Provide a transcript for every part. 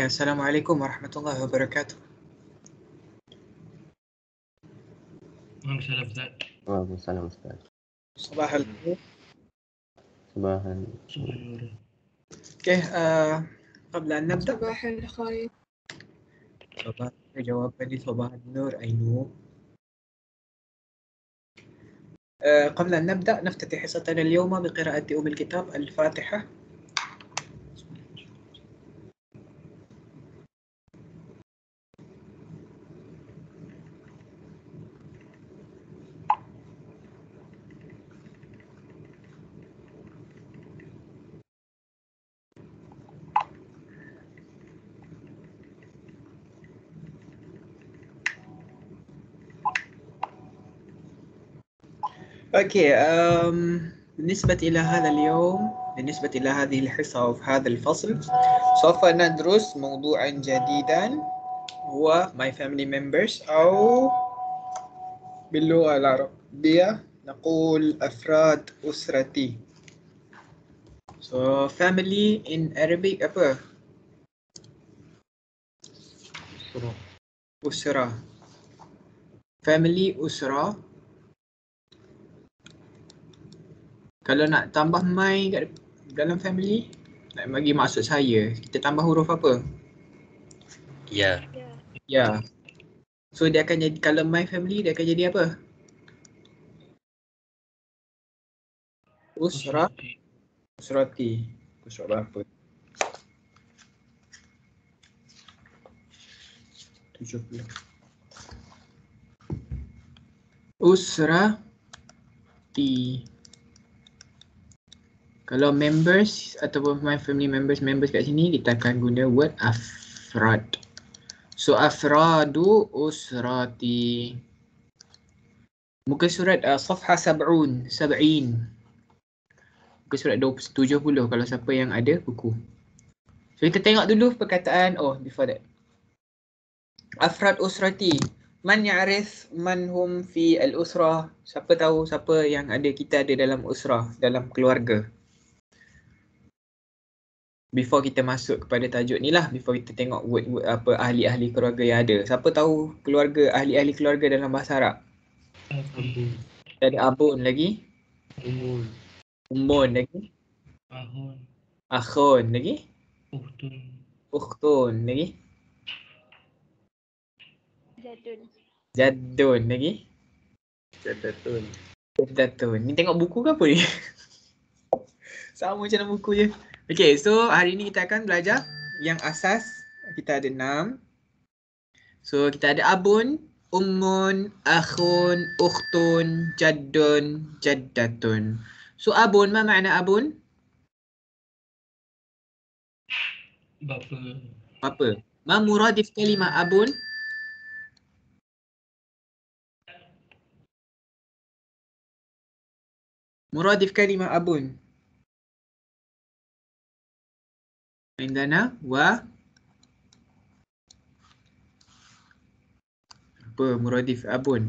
السلام عليكم ورحمه الله وبركاته وعليكم السلام أستاذ صباح الخير صباح النور اوكي آه، قبل أن نبدأ صباح الخير صباح جواب لي صباح النور أي نور آه، قبل أن نبدأ نفتتح حصتنا اليوم بقراءة أم الكتاب الفاتحة اوكي أم بالنسبة إلى هذا اليوم بالنسبة إلى هذه الحصة في هذا الفصل سوف ندرس موضوعا جديدا هو my family members أو باللغة العربية نقول أفراد أسرتي So family in Arabic أبا أسرة Family أسرة kalau nak tambah mai kat dalam family nak bagi maksud saya kita tambah huruf apa ya yeah. ya yeah. so dia akan jadi kalau my family dia akan jadi apa usra usrati usra berapa tujuh t. Kalau members ataupun my family members, members kat sini kita akan guna word afrod. So afradu usrati. Muka surat uh, safha sab'un, sab'in. Muka surat 70 kalau siapa yang ada buku. So kita tengok dulu perkataan, oh before that. Afrad usrati. Man ya'rif man hum fi al-usrah. Siapa tahu siapa yang ada kita ada dalam usrah, dalam keluarga before kita masuk kepada tajuk ni lah before kita tengok word, word apa ahli-ahli keluarga yang ada siapa tahu keluarga ahli-ahli keluarga dalam bahasa Arab Abun Ada Abun lagi Umun Umun lagi Ahun Akhun lagi Ukhtun Ukhtun lagi Jadun Jadun lagi Jadatun Jadatun Ni tengok buku ke apa ni? Sama macam buku je Okay, so hari ni kita akan belajar yang asas. Kita ada enam. So, kita ada abun, umun, akhun, ukhtun, jadun, jaddatun. So, abun, mana makna abun? Bapa. Bapa. Ma muradif kalimah abun? Muradif kalimah abun? عندنا و ب مرادف اب و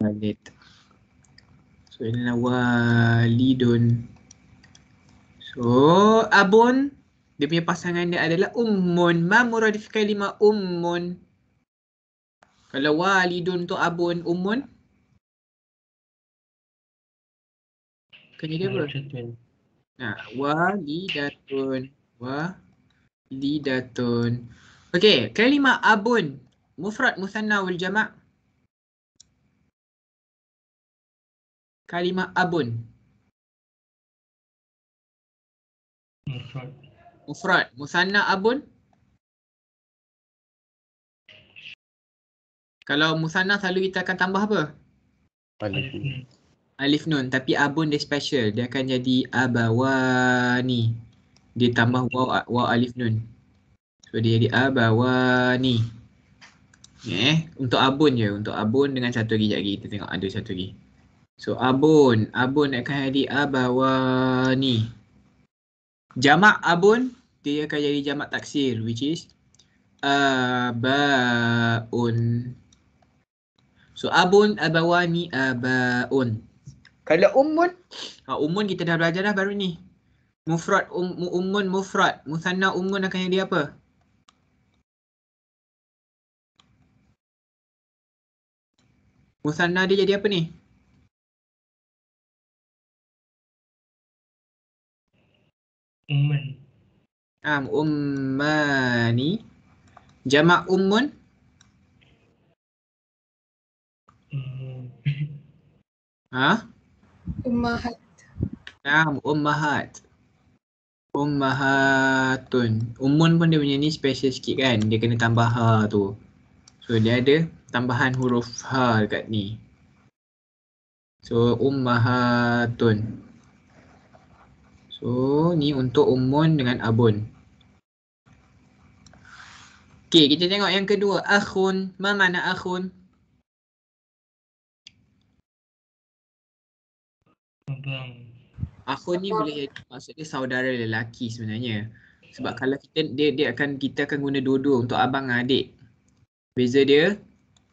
وليد سو عندنا وليد سو اب dia punya pasangan dia adalah ummun. Ma muradif kalimah ummun. Kalau walidun tu abun ummun. Kena dia apa? Nah, datun, walidatun. datun. Okey, kalimah abun. Mufrad, musanna wal jama' Kalimah abun. Mufrad. Musanna abun. Kalau musanna selalu kita akan tambah apa? Alif alif nun tapi abun dia special dia akan jadi abawani dia tambah waw, waw alif nun so dia jadi abawani eh untuk abun je untuk abun dengan satu lagi jagi kita tengok ada satu lagi so abun abun akan jadi abawani jamak abun dia akan jadi jamak taksir which is abaun so abun abawani abaun kalau umun? Ha, umun kita dah belajar dah baru ni. Mufrad um, umun mufrad. Musanna umun akan jadi apa? Musanna dia jadi apa ni? Umman. Ah, ha, um, ummani. Jamak ummun. Ah? Ha? Ummahat. Naam, ummahat. Ummahatun. Umun pun dia punya ni special sikit kan. Dia kena tambah ha tu. So dia ada tambahan huruf ha dekat ni. So ummahatun. So ni untuk umun dengan abun. Okay, kita tengok yang kedua. Akhun. Mana makna akhun? Abang. Aku ni boleh jadi maksudnya saudara lelaki sebenarnya. Sebab hmm. kalau kita dia dia akan kita akan guna dua-dua untuk abang dan adik. Beza dia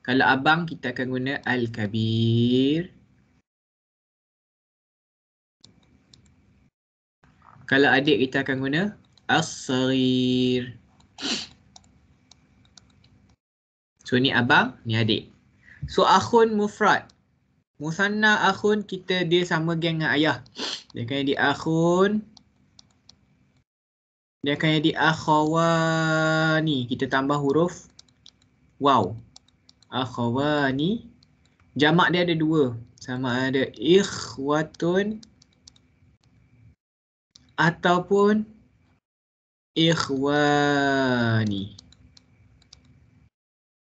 kalau abang kita akan guna al kabir. Kalau adik kita akan guna as-sarir. So ni abang, ni adik. So akhun mufrad. Musanna akhun kita dia sama geng dengan ayah. Dia akan jadi akhun. Dia akan jadi akhawani. Kita tambah huruf. Wow. Akhawani. Jamak dia ada dua. Sama ada ikhwatun. Ataupun ikhwani.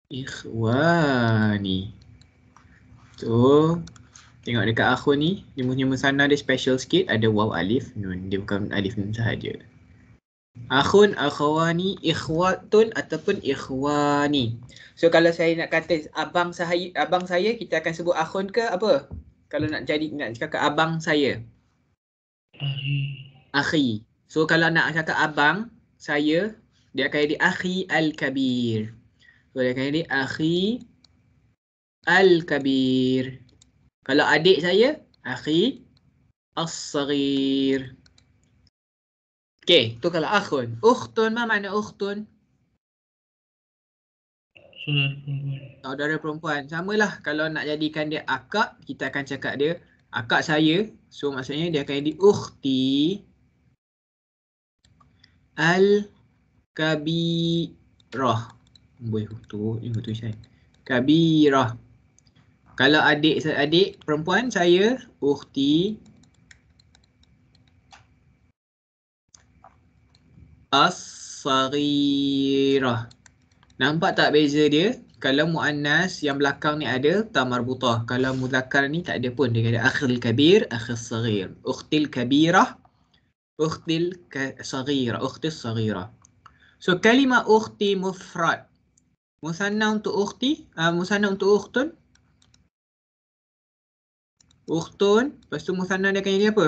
Ikhwani. So tengok dekat aku ni, dia punya sana dia special sikit, ada waw alif nun. Dia bukan alif nun sahaja. Akhun, akhawani, ikhwatun ataupun ikhwani. So kalau saya nak kata abang saya, abang saya kita akan sebut akhun ke apa? Kalau nak jadi nak cakap abang saya. Akhi. So kalau nak cakap abang saya, dia akan jadi akhi al-kabir. So dia akan jadi akhi Al-Kabir. Kalau adik saya, Akhi As-Sagir. Okay, tu kalau Akhun. Ukhtun, ma mana Ukhtun? Saudara perempuan. Sama lah kalau nak jadikan dia akak, kita akan cakap dia akak saya. So maksudnya dia akan jadi ukhti al kabirah. Boleh tu, ya betul saya. Kabirah. Kalau adik adik perempuan saya ukhti as-sagirah. Nampak tak beza dia? Kalau muannas yang belakang ni ada tamar marbutah. Kalau muzakkar ni tak ada pun. Dia ada akhil kabir, akhil sagir. Ukhtil kabirah, ukhtil ka sagirah, ukhtil sagirah. So kalimah ukhti mufrad. Musanna untuk ukhti, uh, musanna untuk ukhtun, Ukhtun. Lepas tu Musanna dia akan jadi apa?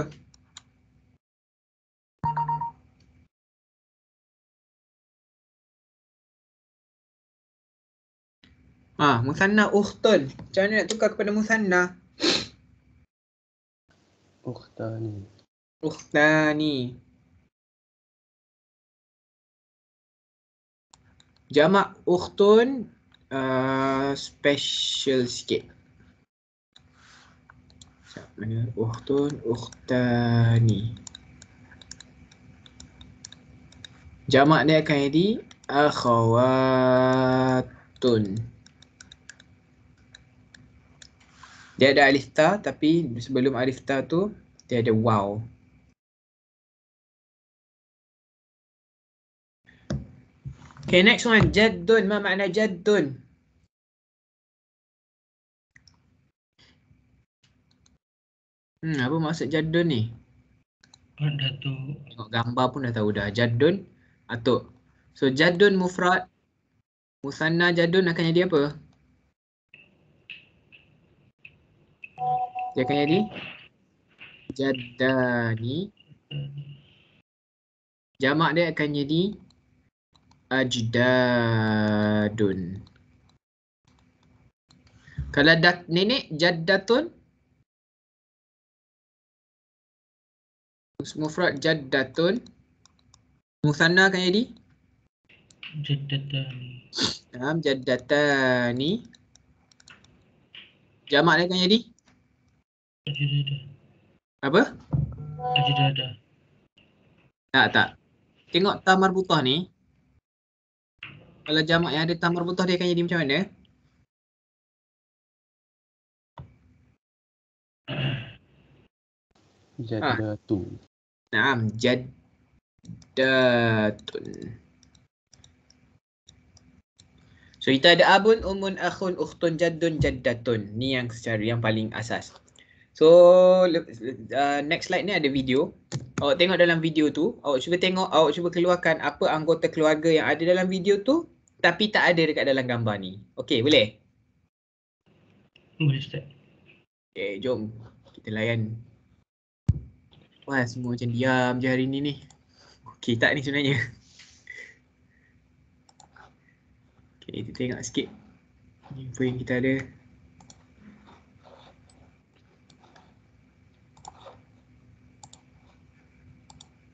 Ha, Musanna Ukhtun. Macam mana nak tukar kepada Musanna? Ukhtani. Ukhtani. Jamak Ukhtun uh, special sikit mana ukhtun ukhtani jamak dia akan jadi akhawatun dia ada alif ta tapi sebelum alif ta tu dia ada waw Okay, next one. Jadun. Apa makna jaddun? Hmm, apa maksud jadun ni? Datuk. gambar pun dah tahu dah. Jadun, Atuk. So jadun mufrad, musanna jadun akan jadi apa? Dia akan jadi jadani. Jamak dia akan jadi ajdadun. Kalau dat nenek jadatun Mufrad jaddatun. Musanna kan jadi? Jaddatani. Naam jaddatani. Jamak dia kan jadi? Ajadada. Apa? Ajadada. Tak tak. Tengok tamar butah ni. Kalau jamak yang ada tamar butah dia akan jadi macam mana? Jadatun. Ha. Naam, jadatun. So kita ada abun, umun, akhun, ukhtun, jadun, jadatun. Ni yang secara yang paling asas. So uh, next slide ni ada video. Awak tengok dalam video tu. Awak cuba tengok, awak cuba keluarkan apa anggota keluarga yang ada dalam video tu tapi tak ada dekat dalam gambar ni. Okay boleh? Boleh start. Okay jom kita layan Wah, semua macam diam je hari ni ni. Okey tak ni sebenarnya? Okey, kita tengok sikit. Info yang kita ada.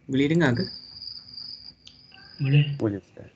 Boleh dengar ke? Boleh. Boleh.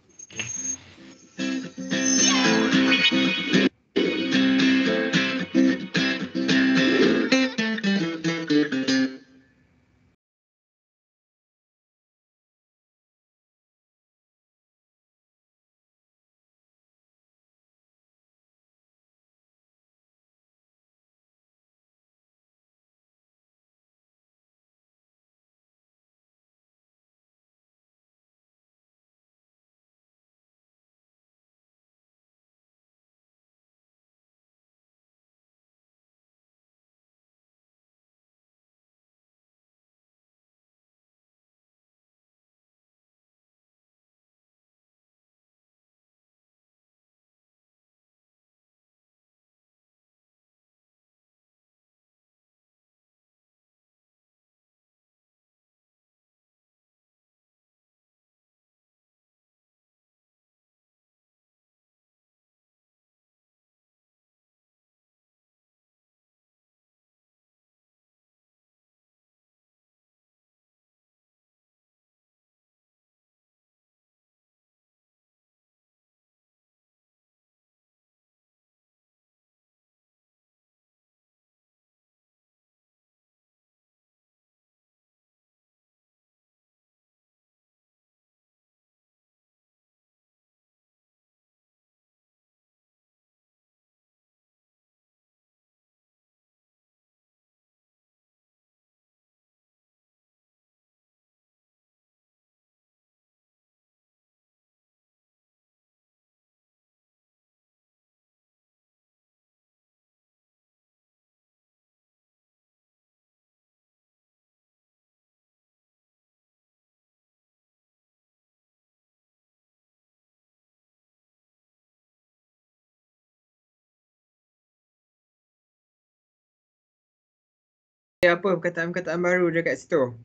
apa perkataan-perkataan baru dekat situ?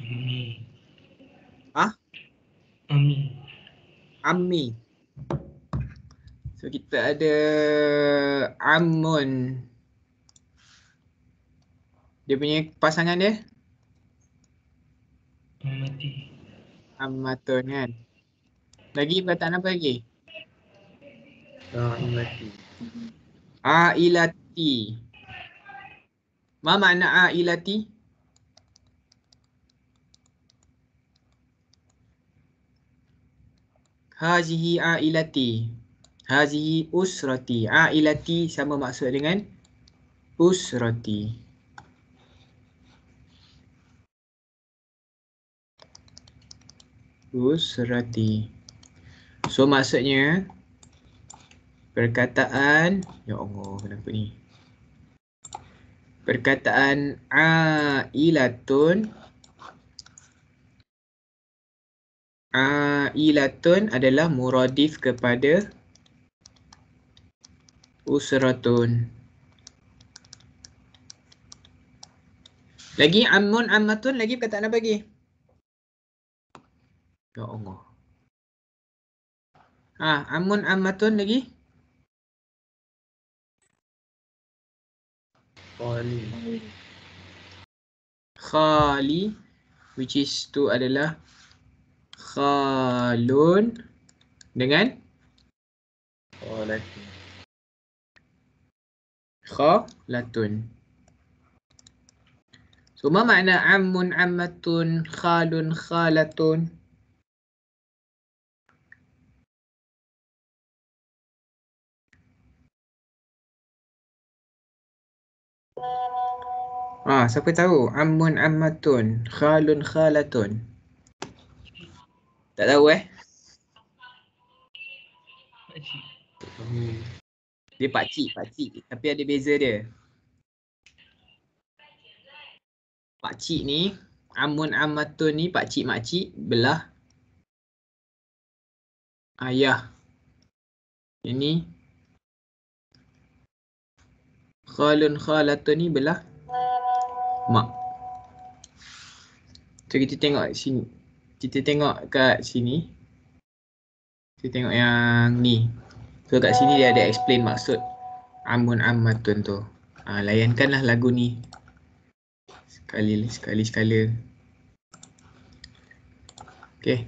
Ami. Ha? Ami. Ami. So kita ada Amun. Dia punya pasangan dia? Amati. Amatun kan. Lagi perkataan apa lagi? Amati. Ailati. ilati. Ma makna a'ilati? Hazihi a'ilati. Hazihi usrati. A'ilati sama maksud dengan usrati. Usrati. So maksudnya perkataan, ya Allah kenapa ni? perkataan a'ilatun a'ilatun adalah muradif kepada usratun lagi ammun ammatun lagi perkataan apa lagi ya Allah ah ammun ammatun lagi Khali. Khali which is tu adalah khalun dengan khalatun. Khalatun. So, apa makna ammun, ammatun, khalun, khalatun? Ah, siapa tahu? Ammun ammatun, khalun khalatun. Tak tahu eh? Dia pakcik, pakcik. Tapi ada beza dia. Pakcik ni, Amun Amatun ni pakcik makcik belah ayah. Ini Khalun Khalatun ni belah mak. So kita tengok sini. Kita tengok kat sini. Kita tengok yang ni. So kat sini dia ada explain maksud Amun Ammatun tu. Ha, layankanlah lagu ni. Sekali, sekali, sekali. Okay.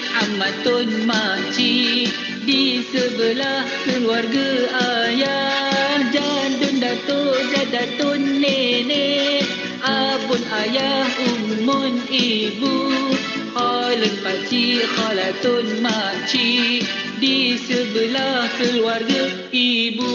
Ahmadun maci Di sebelah keluarga ayah tu Datuk, Jadatun Nenek Abun ayah, umun ibu maci Pakcik, Khalatun maci Di sebelah keluarga ibu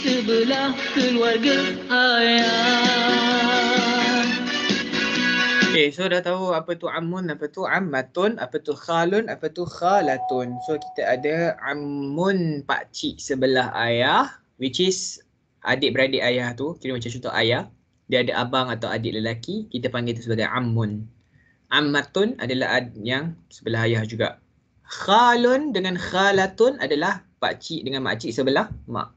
sebelah keluarga ayah. Okay, so dah tahu apa tu amun, apa tu ammatun, apa tu khalun, apa tu khalatun. So kita ada amun, pakcik sebelah ayah, which is adik-beradik ayah tu, kira macam contoh ayah. Dia ada abang atau adik lelaki, kita panggil tu sebagai ammun. Ammatun adalah ad- yang sebelah ayah juga. Khalun dengan khalatun adalah pakcik dengan makcik sebelah mak.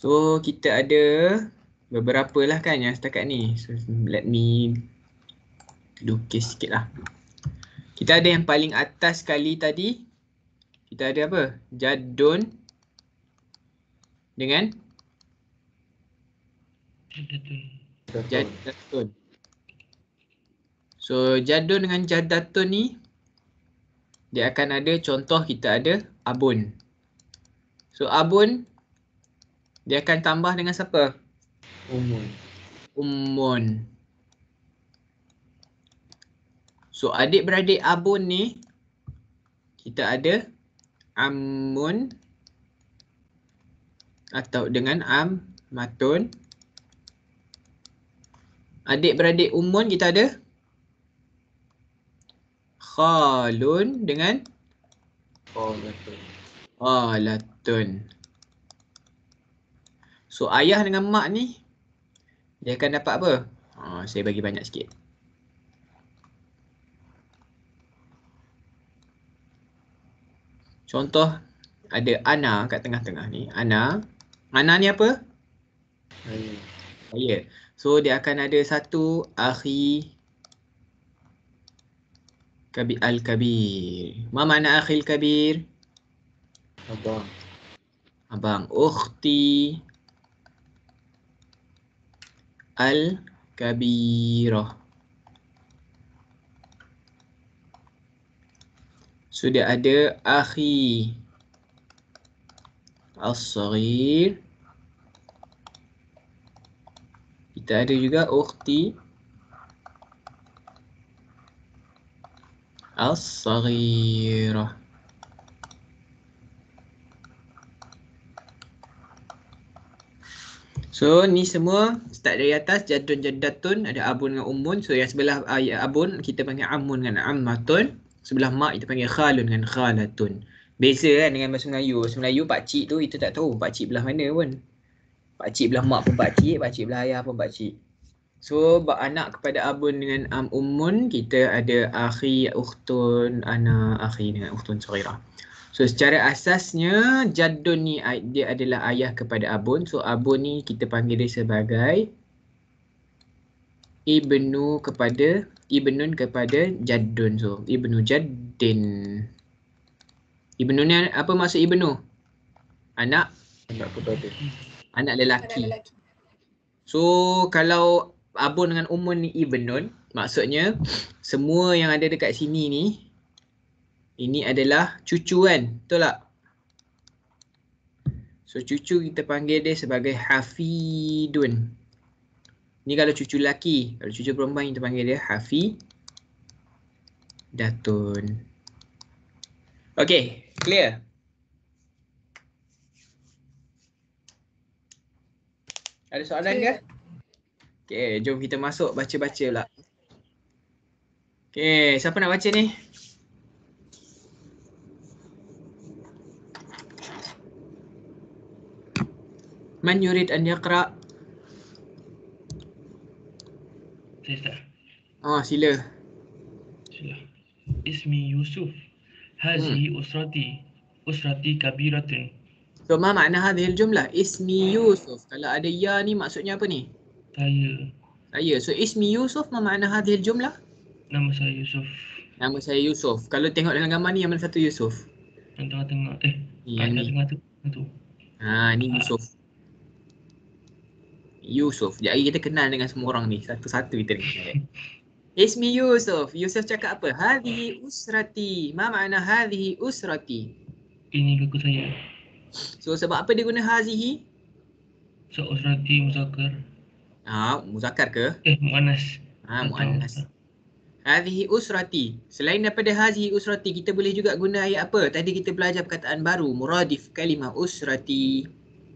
So kita ada beberapa lah kan yang setakat ni. So let me lukis sikit lah. Kita ada yang paling atas sekali tadi. Kita ada apa? Jadun dengan Jadatun. So Jadun dengan Jadatun ni dia akan ada contoh kita ada Abun. So Abun dia akan tambah dengan siapa? Umun. Umun. So adik-beradik Abun ni kita ada Amun atau dengan Am Matun. Adik-beradik Umun kita ada Khalun dengan Khalatun. Oh, So ayah dengan mak ni dia akan dapat apa? Ha, saya bagi banyak sikit. Contoh ada Ana kat tengah-tengah ni. Ana. Ana ni apa? Ayah. So dia akan ada satu akhi kabi al-kabir. Ma mana akhi al-kabir? Abang. Abang. Ukhti Al-Kabirah. Sudah ada Akhi Al-Sarir. Kita ada juga Ukhti Al-Sarirah. So ni semua start dari atas jadun jadatun ada abun dengan ummun. So yang sebelah uh, abun kita panggil amun dengan ammatun. Sebelah mak kita panggil khalun dengan khalatun. Beza kan dengan bahasa Melayu. Bahasa Melayu pakcik tu kita tak tahu pakcik belah mana pun. Pakcik belah mak pun pakcik, pakcik belah ayah pun pakcik. So bak anak kepada abun dengan am ummun kita ada akhi, ukhtun, anak, akhi dengan ukhtun, sorry lah. So secara asasnya Jadun ni dia adalah ayah kepada Abun. So Abun ni kita panggil dia sebagai Ibnu kepada Ibnun kepada Jadun. So Ibnu Jadin. Ibnu ni apa maksud Ibnu? Anak? Anak kepada. Anak lelaki. So kalau Abun dengan Umun ni Ibnun, maksudnya semua yang ada dekat sini ni ini adalah cucu kan? Betul tak? So cucu kita panggil dia sebagai Hafidun. Ini kalau cucu lelaki. Kalau cucu perempuan kita panggil dia Hafidatun. Okay, clear? Ada soalan ke? Okay, jom kita masuk baca-baca pula. Okay, siapa nak baca ni? من يريد أن يقرأ؟ sila. سيلا اسمي يوسف هذه usrati usrati كبيرة So, ma makna hadhi jumlah? Ismi Yusuf. Kalau ada ya ni maksudnya apa ni? Saya. Saya. So, ismi Yusuf ma makna hadhi jumlah? Nama saya Yusuf. Nama saya Yusuf. Kalau tengok dalam gambar ni, yang mana satu Yusuf? Yang tengah-tengah. Eh, yang tengah Haa, ah, ni Yusuf. Yusuf. jadi kita kenal dengan semua orang ni. Satu-satu kita ni. Ismi Yusuf. Yusuf cakap apa? Hadi usrati. Ma makna hadihi usrati? Ini kaku saya. So sebab apa dia guna hazihi? So usrati muzakar. Ah, ha, muzakar ke? Eh, mu'anas. Ah, ha, mu'anas. Hadihi usrati. Selain daripada hazihi usrati, kita boleh juga guna ayat apa? Tadi kita belajar perkataan baru. Muradif kalimah usrati.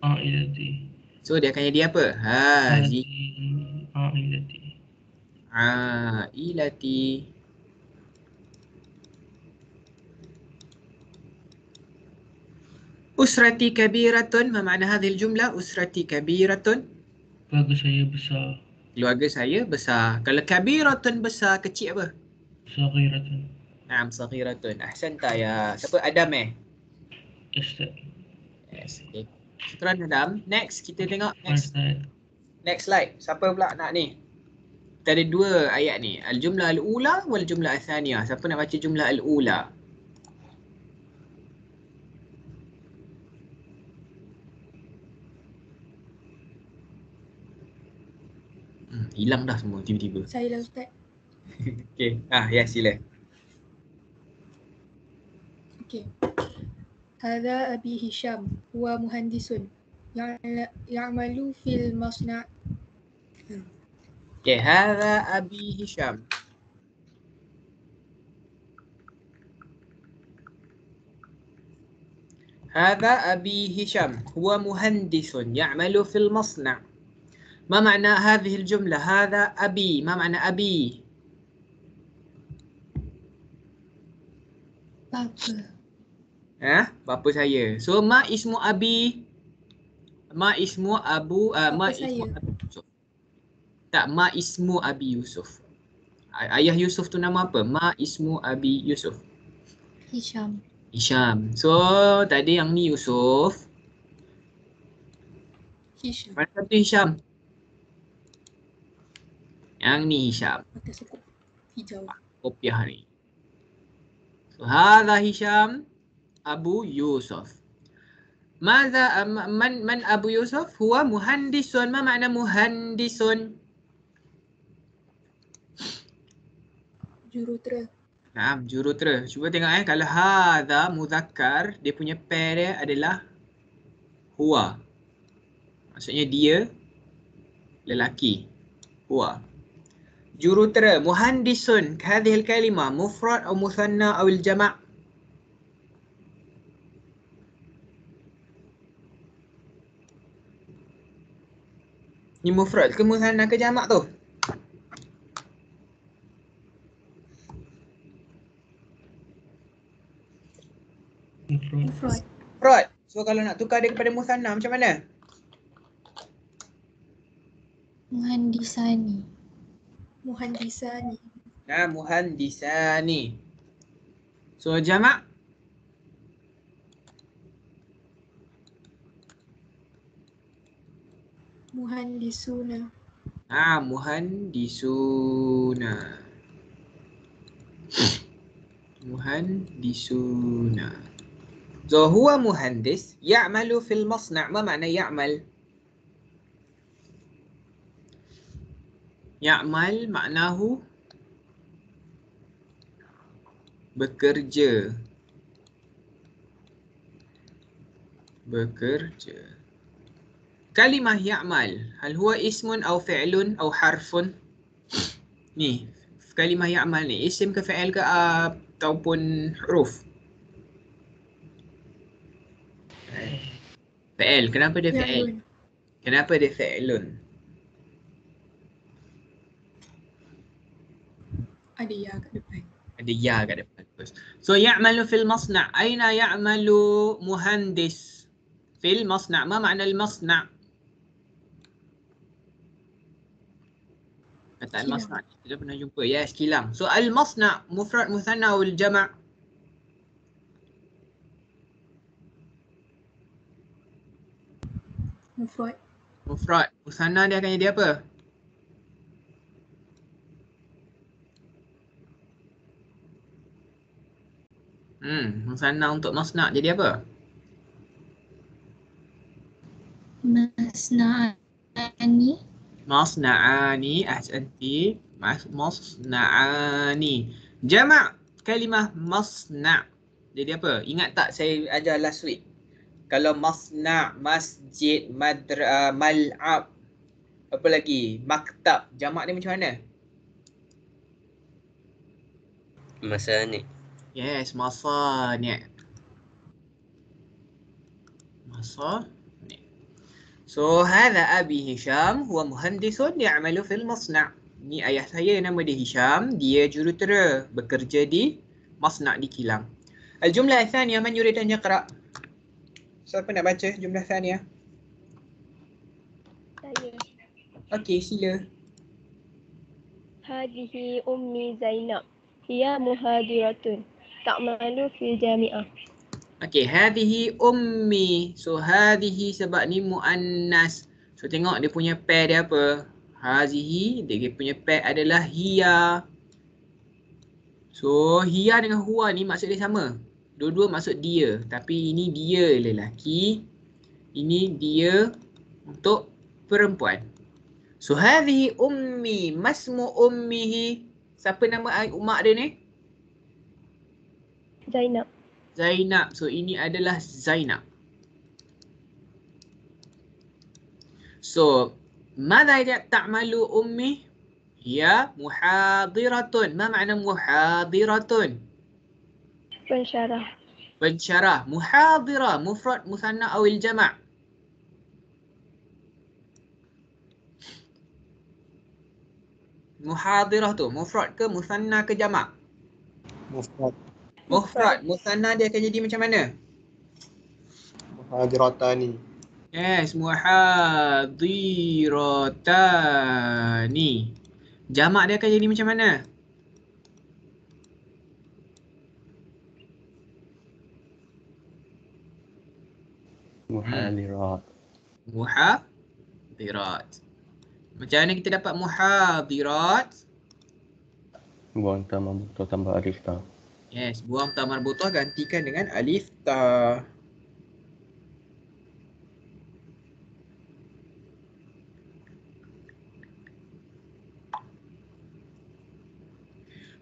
Ah, iya, iya. So dia akan jadi apa? Ha zi. Ha ilati. Ha ilati. Usrati kabiratun. Apa makna hadhihi jumlah Usrati kabiratun. Keluarga saya besar. Keluarga saya besar. Kalau kabiratun besar, kecil apa? Saghiratun. Naam, saghiratun. Ahsanta ya. Siapa Adam eh? Ustaz. Yes, okay terang dalam. Next kita tengok next slide. Next slide. Siapa pula nak ni? Kita ada dua ayat ni. Al-jumlah al-ula wal jumlah al-thaniyah. Siapa nak baca jumlah al-ula? Hmm, hilang dah semua tiba-tiba. Saya lah Ustaz. okay. Ah, ya sila. Okay. هذا أبي هشام هو مهندس يعمل في المصنع okay, هذا أبي هشام هذا أبي هشام هو مهندس يعمل في المصنع ما معنى هذه الجملة هذا أبي ما معنى أبي بابا eh ha? bapa saya so ma ismu abi ma ismu abu uh, ma ismu abi yusuf tak ma ismu abi yusuf ayah yusuf tu nama apa ma ismu abi yusuf hisham hisham so tadi yang ni yusuf hisham mana satu hisham yang ni hisham kopiah ni so hadha hisham Abu Yusuf. Maza uh, man man Abu Yusuf? Hua muhandisun. Ma makna muhandisun? Jurutera. Naam, jurutera. Cuba tengok eh kalau hadza muzakkar, dia punya pair dia adalah Hua. Maksudnya dia lelaki. Hua. Jurutera, muhandisun, hadhihi al-kalimah mufrad aw muthanna aw al-jama'? Ni mufrad ke muhanna ke jamak tu? Mufrad. So kalau nak tukar dia kepada muhanna macam mana? Muhandisani. Muhandisani. Nah, muhandisani. So jamak Muhan disuna. Ah, Muhan disuna. Muhan disuna. So, huwa muhandis ya'malu fil masna' Apa makna ya'mal? Ya'mal maknahu bekerja. Bekerja. كلمة يعمل هل هو اسم أو فعل أو حرف؟ ني كلمة يعمل ني اسم كفعل كأب أو حروف فعل كنابة دي فعل كنابة دي فعل أدي يا قدب أدي يا سو so, يعمل في المصنع أين يعمل مهندس في المصنع ما معنى المصنع؟ Kata al-masna' kita pernah jumpa. Yes, kilang. So al-masna' mufrad musanna wal jama' Mufrad. Mufrad. Musanna dia akan jadi apa? Hmm, musanna untuk masna' jadi apa? Masna' ni masna'ani ahsanti masna'ani jama, kalimah masna' jadi apa ingat tak saya ajar last week kalau masna' masjid madra ah, mal'ab apa lagi maktab jama, ni macam mana masani yes masani masa So, هذا Abi Hisham, هو مهندس يعمل في المصنع. Ni ayah saya nama dia Hisham, dia jurutera bekerja di masnak di kilang. Al-jumlah thaniyah man yurid an yaqra? Siapa nak baca jumlah thaniyah? Saya. Okey, sila. Hadihi ummi Zainab. Hiya muhadiratun. Ta'malu fil jami'ah. Okay, hadihi ummi. So, hadihi sebab ni mu'annas. So, tengok dia punya pair dia apa. Hazihi, dia punya pair adalah hiya. So, hiya dengan huwa ni maksud dia sama. Dua-dua maksud dia. Tapi ini dia lelaki. Ini dia untuk perempuan. So, hadihi ummi. Masmu ummihi. Siapa nama mak dia ni? Zainab. Zainab. So ini adalah Zainab. So, mana ia tak malu ummi? Ya, muhadiratun. Ma makna muhadiratun? Pensyarah. Pensyarah. Muhadira. Mufrad, musanna, awil jama' Muhadirah tu, mufrad ke, musanna ke jama' Mufrad. Mufrad, oh, musanna dia akan jadi macam mana? Muhadiratani. Yes, muhadiratani. Jamak dia akan jadi macam mana? Muhadirat. Muhadirat. Macam mana kita dapat muhadirat? Buang tambah alif tau. Yes, buang ta marbutah gantikan dengan alif ta.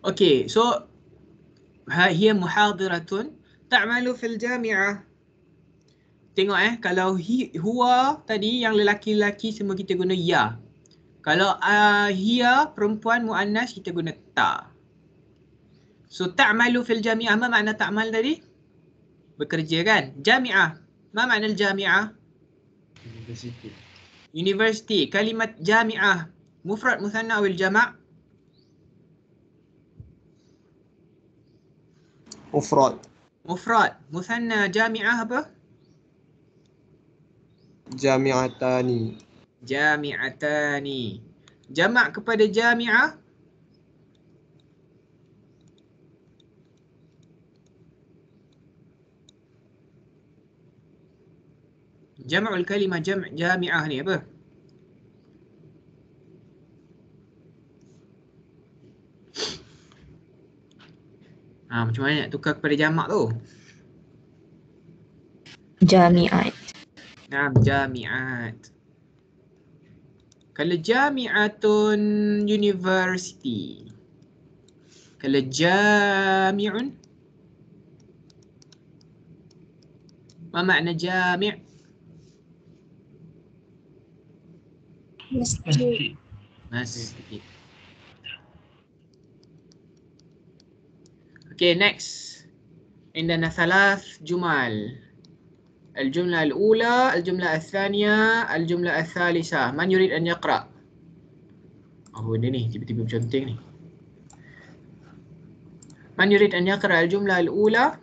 Okay, so ha hiya muhadiratun ta'malu fil jami'ah. Tengok eh, kalau hi, huwa tadi yang lelaki-lelaki semua kita guna ya. Kalau uh, hiya perempuan mu'annas kita guna ta'. So ta'malu fil jami'ah apa makna ta'mal tadi? Bekerja kan? Jami'ah. Apa makna jami'ah? Universiti. Universiti. Kalimat jami'ah mufrad musanna wal jama' mufrad. Mufrad. Musanna jami'ah apa? Jami'atani. Jami'atani. Jamak kepada jami'ah Jama'ul kalimah jam' jami'ah ni apa? Ha, macam mana nak tukar kepada jamak tu? Jami'at. Naam, jami'at. Kalau jami'atun university. Kalau jami'un. Apa makna jami'at? Masjid. Okay, next. Indana salah jumal. الجملة الأولى، الجملة الثانية، الجملة الثالثة. من يريد أن يقرأ؟ أوه دني، تبي تبي بجنتيني. من يريد أن يقرأ الجملة الأولى؟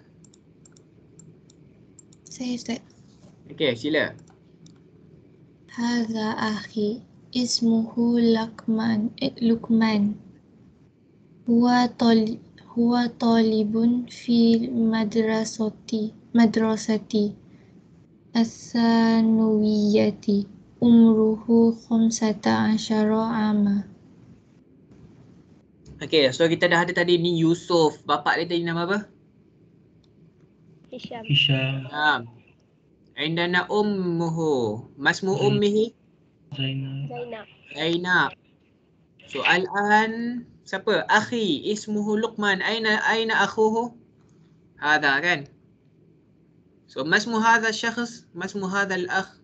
سيد. Okay، سيلا. هذا أخي ismuhu Lakman eh, Lukman huwa tol huwa talibun fi madrasati madrasati asanawiyyati umruhu 15 ama Okay, so kita dah ada tadi ni Yusuf. Bapak dia tadi nama apa? Hisham. Hisham. Ha. Indana ummuhu. Masmu hmm. ummihi? Hmm. Zainab. Zainab. So al-an siapa? Akhi ismuhu Luqman. Aina aina akhuhu? Hadha kan. So ma ismu hadha syakhs? Ma ismu hadha al-akh?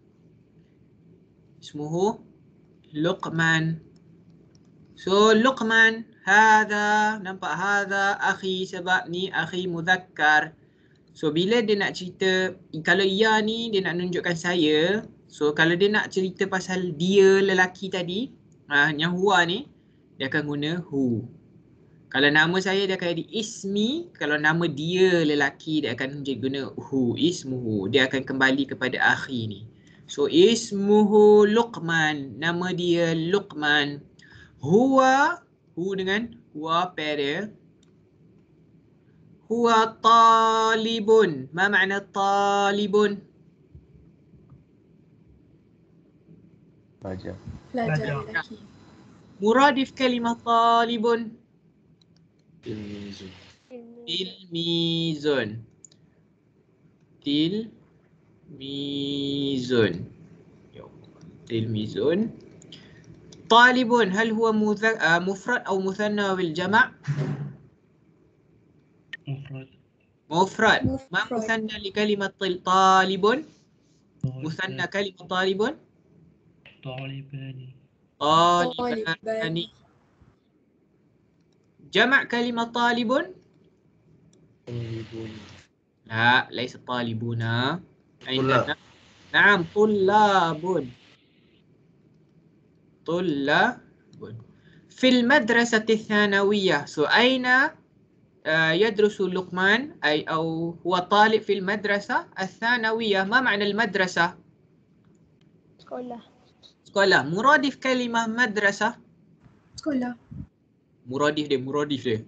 Ismuhu Luqman. So Luqman hadha nampak hadha akhi sebab ni akhi mudhakkar. So bila dia nak cerita kalau ya ni dia nak nunjukkan saya So kalau dia nak cerita pasal dia lelaki tadi, uh, ah, Yahua ah ni, dia akan guna who. Kalau nama saya dia akan jadi ismi, kalau nama dia lelaki dia akan guna who, ismuhu. Dia akan kembali kepada akhir ni. So ismuhu Luqman, nama dia Luqman. Huwa, ah? hu dengan huwa pada. Huwa talibun. Apa makna talibun? Pelajar. Pelajar lelaki. Muradif kalimah talibun. Tilmizun. Tilmizun. Ya Tilmizun. Tilmizun. Talibun, hal huwa muza, uh, ah, mufrad atau muthanna wil jama' Mufrad. Mufrad. Ma muthanna li kalimat talibun? Muthanna kalimat talibun? طالباني طالباني جمع كلمة طالب طالبون لا ليس طالبون عندنا نعم؟, نعم طلاب طلاب في المدرسة الثانوية سو أين آه، يدرس لقمان أي أو هو طالب في المدرسة الثانوية ما معنى المدرسة؟ سكولة sekolah. Muradif kalimah madrasah? Sekolah. Muradif dia, muradif dia.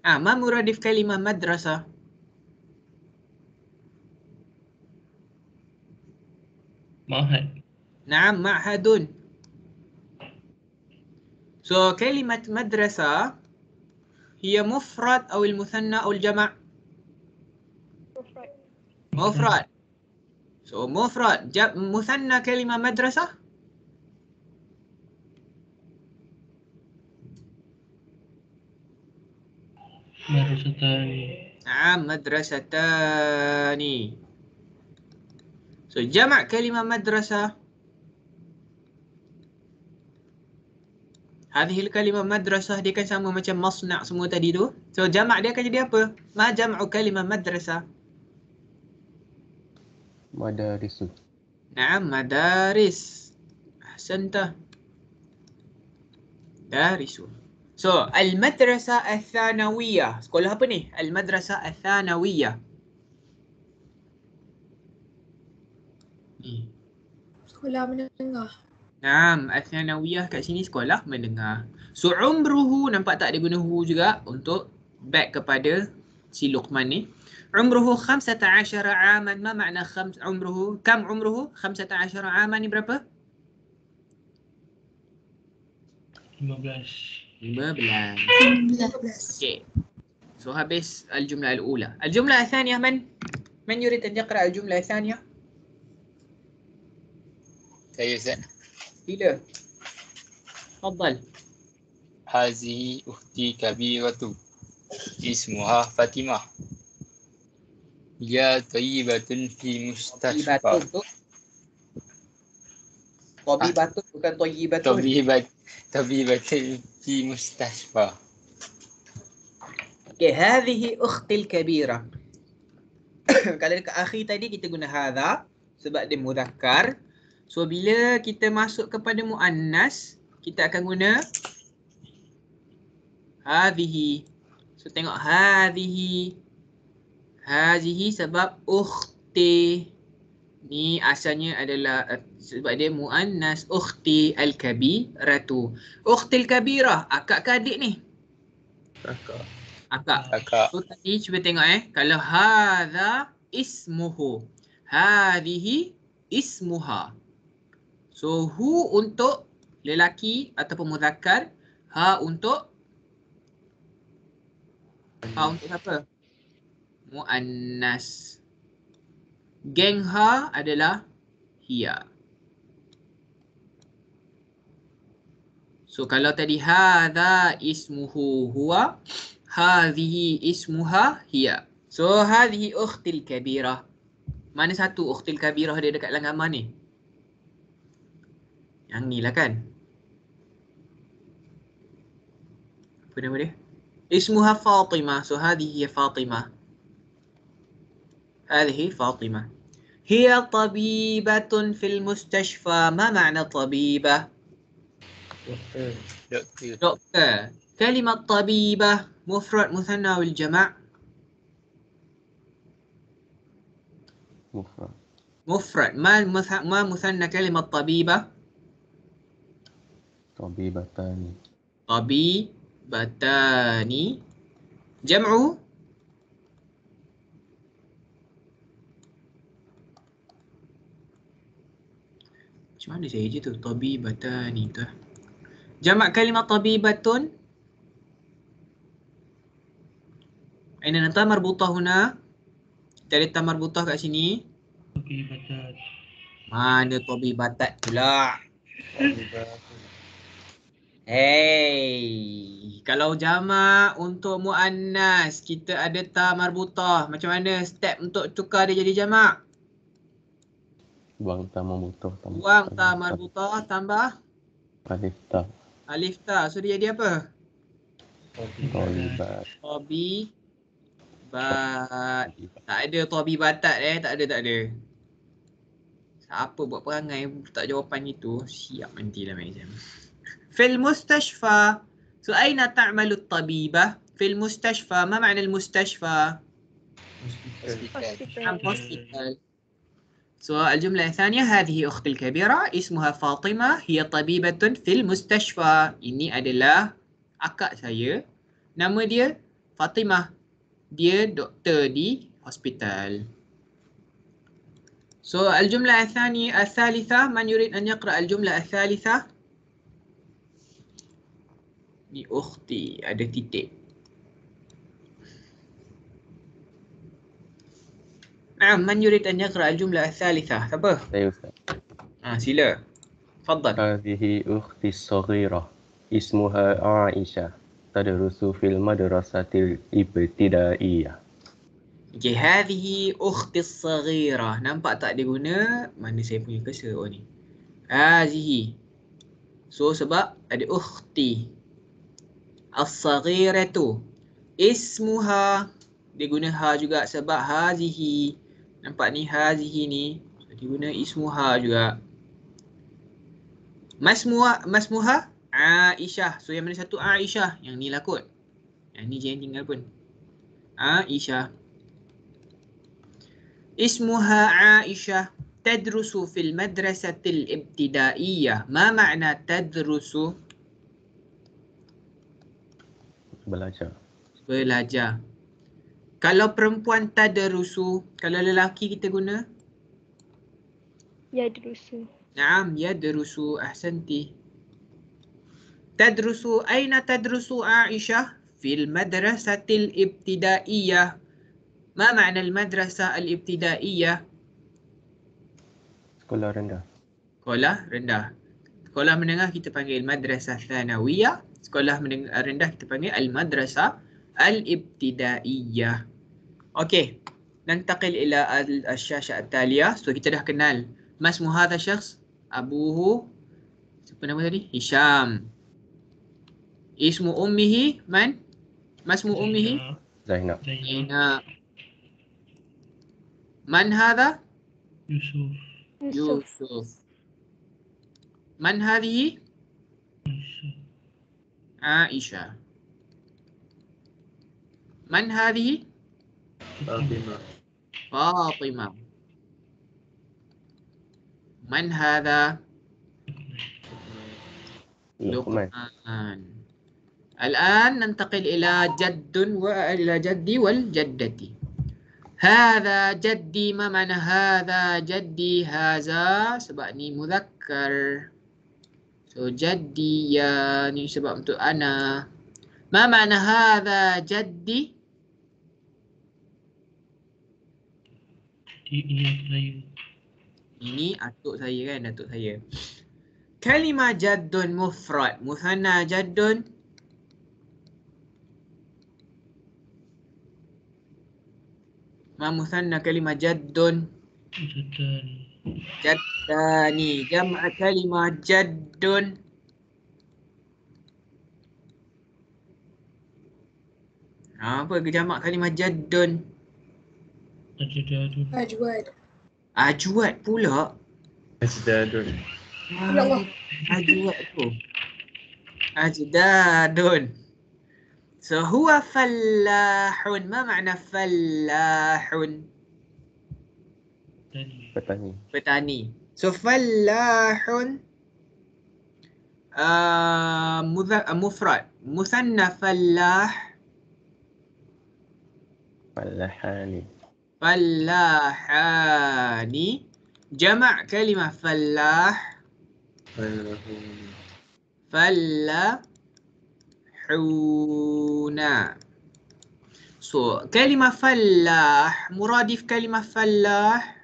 Ah, ma muradif kalimah madrasah? Ma'had. Naam, ma'hadun. So, kalimat madrasah ia mufrad atau al-muthanna atau al-jama'? Mufrad. Mufrad. So mufrad jab muthanna kalimah madrasah. Madrasatani. Ah, madrasatani. So jamak kalimah madrasah. Hadhihi kalimah madrasah dia kan sama macam masna' semua tadi tu. So jamak dia akan jadi apa? Ma jam'u kalimah madrasah? Madarisu. Naam, madaris. Ahsanta. Darisu. So, al-madrasah al-thanawiyah. Sekolah apa ni? Al-madrasah al-thanawiyah. Hmm. Sekolah menengah. Naam, al-thanawiyah kat sini sekolah menengah. So, umruhu nampak tak dia guna hu juga untuk back kepada si Luqman ni. عمره 15 عاما ما معنى خمس عمره كم عمره 15 عاما berapa مبلش مبلش okay. so habis الجملة الأولى الجملة الثانية من من يريد أن يقرأ الجملة الثانية سيزن إلى تفضل هذه أختي كبيرة اسمها فاطمة Ya tayyibatun fi mustashfa. Tobi batu tu. Ah. bukan tayyibatun. Tobi batu. Tobi batu fi mustashfa. Okay, hadhihi ukhtil kabira. Kalau dekat akhir tadi kita guna hadha sebab dia mudhakkar. So bila kita masuk kepada muannas, kita akan guna hadhihi. So tengok hadhihi. Hazihi sebab ukhti. Ni asalnya adalah eh, sebab dia mu'annas ukhti al kabi ratu Ukhti al rah Akak ke adik ni? Akak. Akak. So tadi cuba tengok eh. Kalau hadha ismuhu. Hazihi ismuha. So hu untuk lelaki ataupun muzakkar. Ha untuk ha untuk siapa? muannas. Geng ha adalah hiya. So kalau tadi hadha ismuhu huwa, hadhihi ismuha hiya. So hadhihi ukhtil kabirah. Mana satu ukhtil kabirah dia dekat langgama mana? Yang ni lah kan? Apa nama dia? Ismuha Fatimah. So hadhihi Fatimah. هذه فاطمة هي طبيبة في المستشفى ما معنى طبيبة؟ كلمة طبيبة مفرد مثنى والجمع مفرد ما المث... ما مثنى كلمة طبيبة؟ طبيبتان طبيبتان جمعه Macam mana saya je tu? Tobi batani tu lah. Jamak kalimah tobi batun. Aina nanti marbutah huna. Kita ada marbutah kat sini. Tobi batat. Mana tobi batat pula? Hey, kalau jamak untuk muannas kita ada ta marbutah. Macam mana step untuk tukar dia jadi jamak? Wang ta marbutah tambah. Wang ta marbutah tambah. Alif ta. Alif ta. So dia dia apa? Tobi bat. Tobi bat. Tak ada tobi batat eh. Tak ada, tak ada. Siapa buat perangai tak jawapan itu. Siap nanti lah main jam. Fil mustashfa. So aina ta'malu tabibah? Fil mustashfa. Ma makna al mustashfa? Hospital. Hospital. Hospital. Hospital. سؤال الجملة الثانية هذه أختي الكبيرة اسمها فاطمة هي طبيبة في المستشفى إني adalah akak saya nama dia Fatimah dia doktor di hospital So الجملة الثانية الثالثة من يريد أن يقرأ الجملة الثالثة؟ Ni أختي ada titik Ah, man yurid an yaqra al-jumla al-thalithah? Siapa? Saya Ustaz. Ah, sila. Tafadhal. Hadhihi ukhti saghira. Ismuha Aisha. Tadrusu fil madrasatil ibtidaiyah. Okay, hadhihi ukhti saghira. Nampak tak dia guna? Mana saya punya kesa oh ni? Hadhihi. So sebab ada ukhti. As-saghiratu. Ismuha dia guna ha juga sebab hazihi Nampak ni hazihi ni dia guna ismuha juga. Masmuha masmuha Aisyah. So yang mana satu Aisyah? Yang ni lah kot. Yang ni jangan tinggal pun. Aisyah. Ismuha Aisyah tadrusu fil madrasatil ibtidaiyah. Ma makna tadrusu? Belajar. Belajar. Kalau perempuan tak ada rusu, kalau lelaki kita guna? Ya, Yadrusu. Naam, yadrusu. Ahsanti. Tadrusu, aina tadrusu Aisyah? Fil madrasatil ibtidaiyah. Ma makna al-madrasah al-ibtidaiyah? Sekolah rendah. Sekolah rendah. Sekolah menengah kita panggil madrasah thanawiyah. Sekolah rendah kita panggil al-madrasah al-ibtidaiyah. al madrasah al ibtidaiyah اوكي ننتقل الى الشاشه التاليه سو kita dah kenal ما اسم هذا الشخص ابوه siapa nama tadi هشام اسم امه من ما اسم امه زينب زينب من هذا يوسف يوسف من هذه عائشه من هذه فاطمة فاطمة من هذا؟ لقمان الآن ننتقل إلى جد وإلى جدي والجدة هذا جدي ما معنى هذا جدي هذا سبقني مذكر so جدي يعني سبق أنا ما معنى هذا جدي Ini atuk saya kan, atuk saya. Kalimah jadun mufrad, musana jadun. Ma musana kalimah jadun. Jadun. Jadani, jama' kalimah jadun. Apa kejamak kalimah jadun? Jadun. Ajudat. ajuat, Ajudat pula. Ajudat. Lah. ajuat tu. Ajudat. So, huwa fallahun. Ma makna fallahun? Petani. Petani. So, fallahun. Uh, uh mufrad. Musanna fallah. Fallahani. فلاحان جمع كلمة فلاح فلاحون so, كلمة فلاح مرادف كلمة فلاح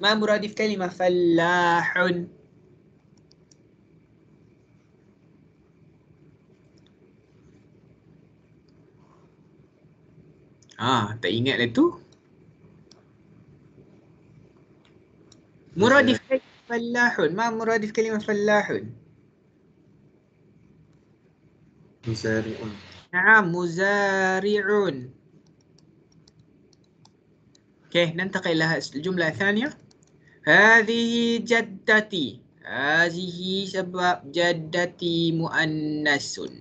ما مرادف كلمة فلاح Ah, tak ingat lah tu. Muradif falahun. Ma muradif kalimah falahun. Muzari'un. Naam, ha, muzari'un. Okay, nantakai lah jumlah thaniya. Hadihi jaddati. Hadihi sebab jaddati mu'annasun.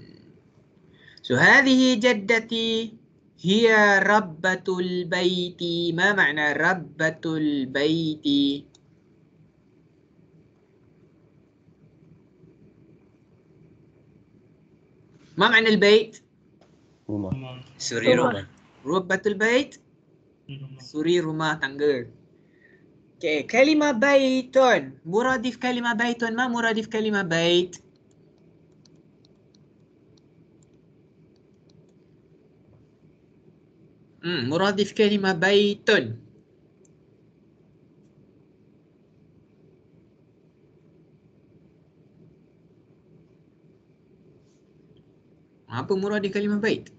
So, hadihi jaddati هي ربة البيت ما معنى ربة البيت ما معنى البيت سرير ربة البيت ما تنقل كلمة بيت مرادف كلمة بيت ما مرادف كلمة بيت Hmm, muradif kalimah baitun. Apa muradif kalimah bait?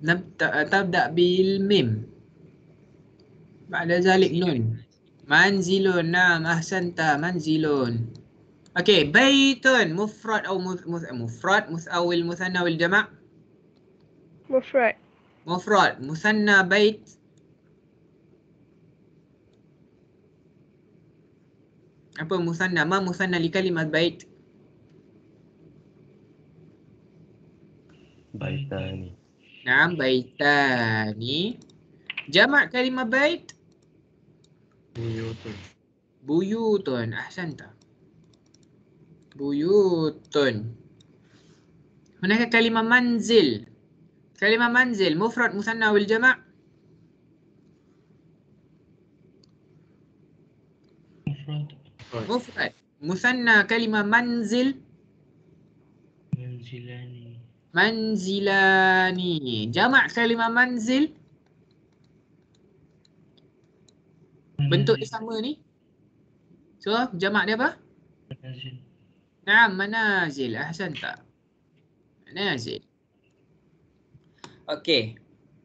Tabda' bil mim. Ba'da zalik nun. Manzilun. Naam ahsanta manzilun. Okay, baitun. Mufrad atau mufrad, mufrad, mufrad, mufrad, mufrad, mufrad, mufrad, Mufrad. Mufrad. Musanna bait. Apa musanna? Ma musanna li kalimat bait. Baitani. Naam baitani. Jamak kalimat bait? Buyutun. Buyutun. Ahsanta. Buyutun. Manakah kalimah manzil? كلمة منزل مفرد مثنى والجمع مفرد مثنى كلمة منزل منزلاني منزلاني جمع كلمة منزل بنتو اسمه شو جمع دي منازل نعم منازل أحسنت منازل Okay.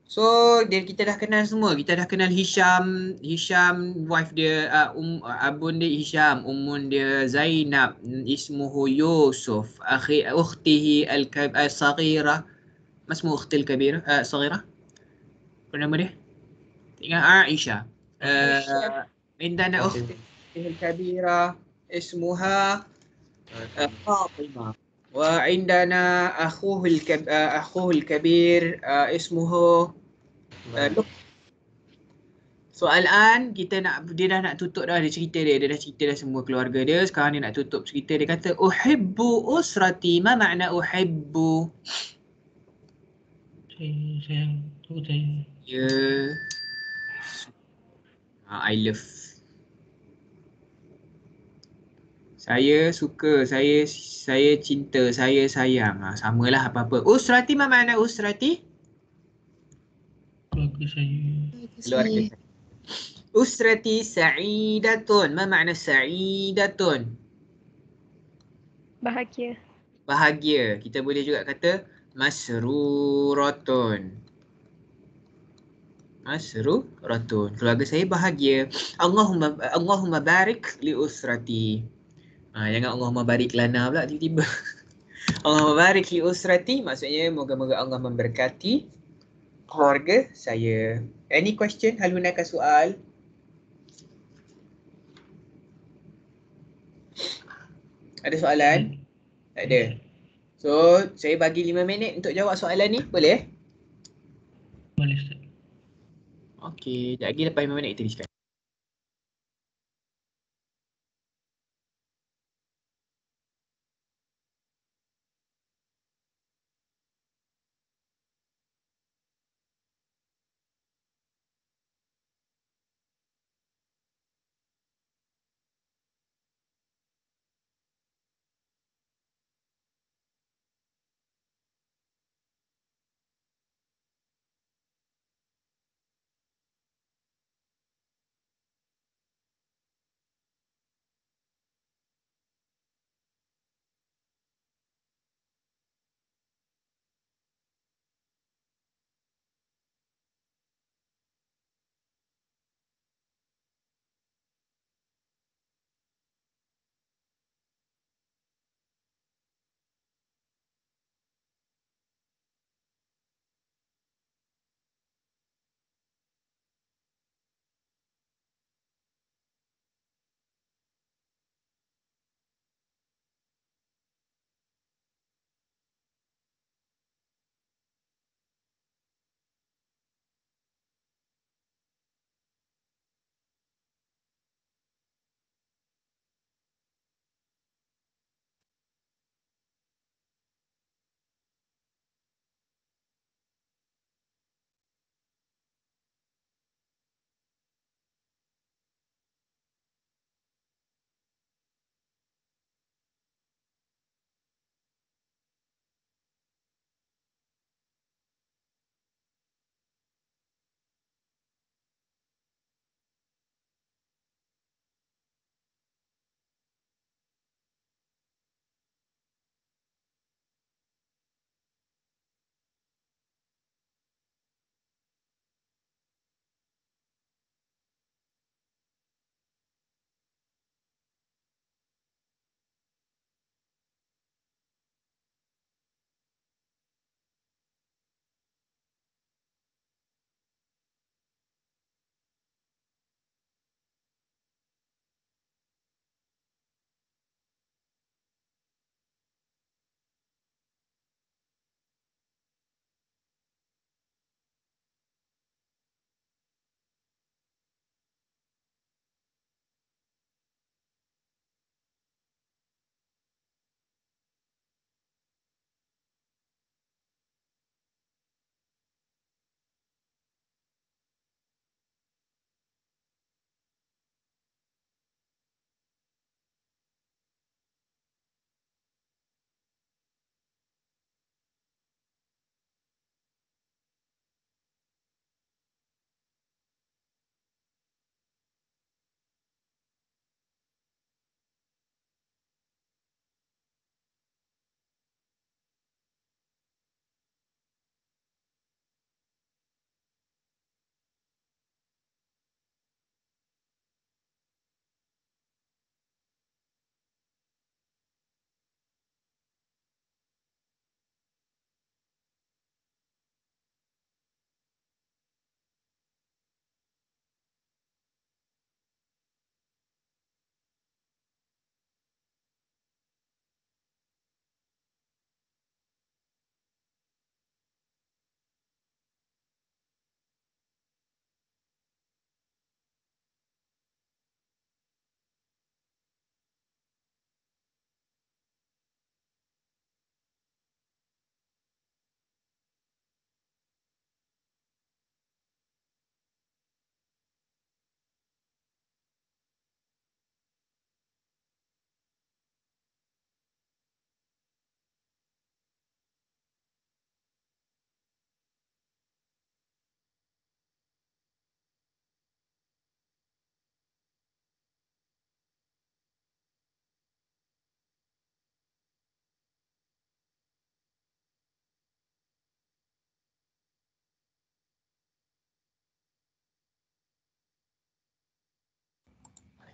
So dia, kita dah kenal semua. Kita dah kenal Hisham, Hisham wife dia, uh, um, uh, abun dia Hisham, umun dia Zainab, ismuhu Yusuf, akhi ukhtihi al-sagira. Eh, Mas mu ukhti al-kabira, uh, eh, sagira. Apa nama dia? Tengah Aisyah. Uh, Aisyah. Eh, Indana ukhti al-kabira, ismuha uh, Fatimah. وعندنا أخوه الكب... أخوه الكبير اسمه So Al-An kita nak dia dah nak tutup dah dia cerita dia dia dah cerita dah semua keluarga dia sekarang dia nak tutup cerita dia kata uhibbu usrati ma makna uhibbu ya yeah. I love saya suka, saya saya cinta, saya sayang. Ha, samalah apa-apa. Usrati mana Usrati? Keluarga saya. Keluarga saya. Usrati sa'idatun. mana? makna sa'idatun? Bahagia. Bahagia. Kita boleh juga kata masruratun. Masru ratun. Keluarga saya bahagia. Allahumma Allahumma barik li usrati. Ha, ah, jangan Allah mabarik lana pula tiba-tiba. Allah mabarik li usrati maksudnya moga-moga Allah memberkati keluarga saya. Any question? Haluna ke soal? Ada soalan? Tak ada. So, saya bagi lima minit untuk jawab soalan ni. Boleh? Eh? Boleh, Okay, Okey, sekejap lagi lepas lima minit kita discuss.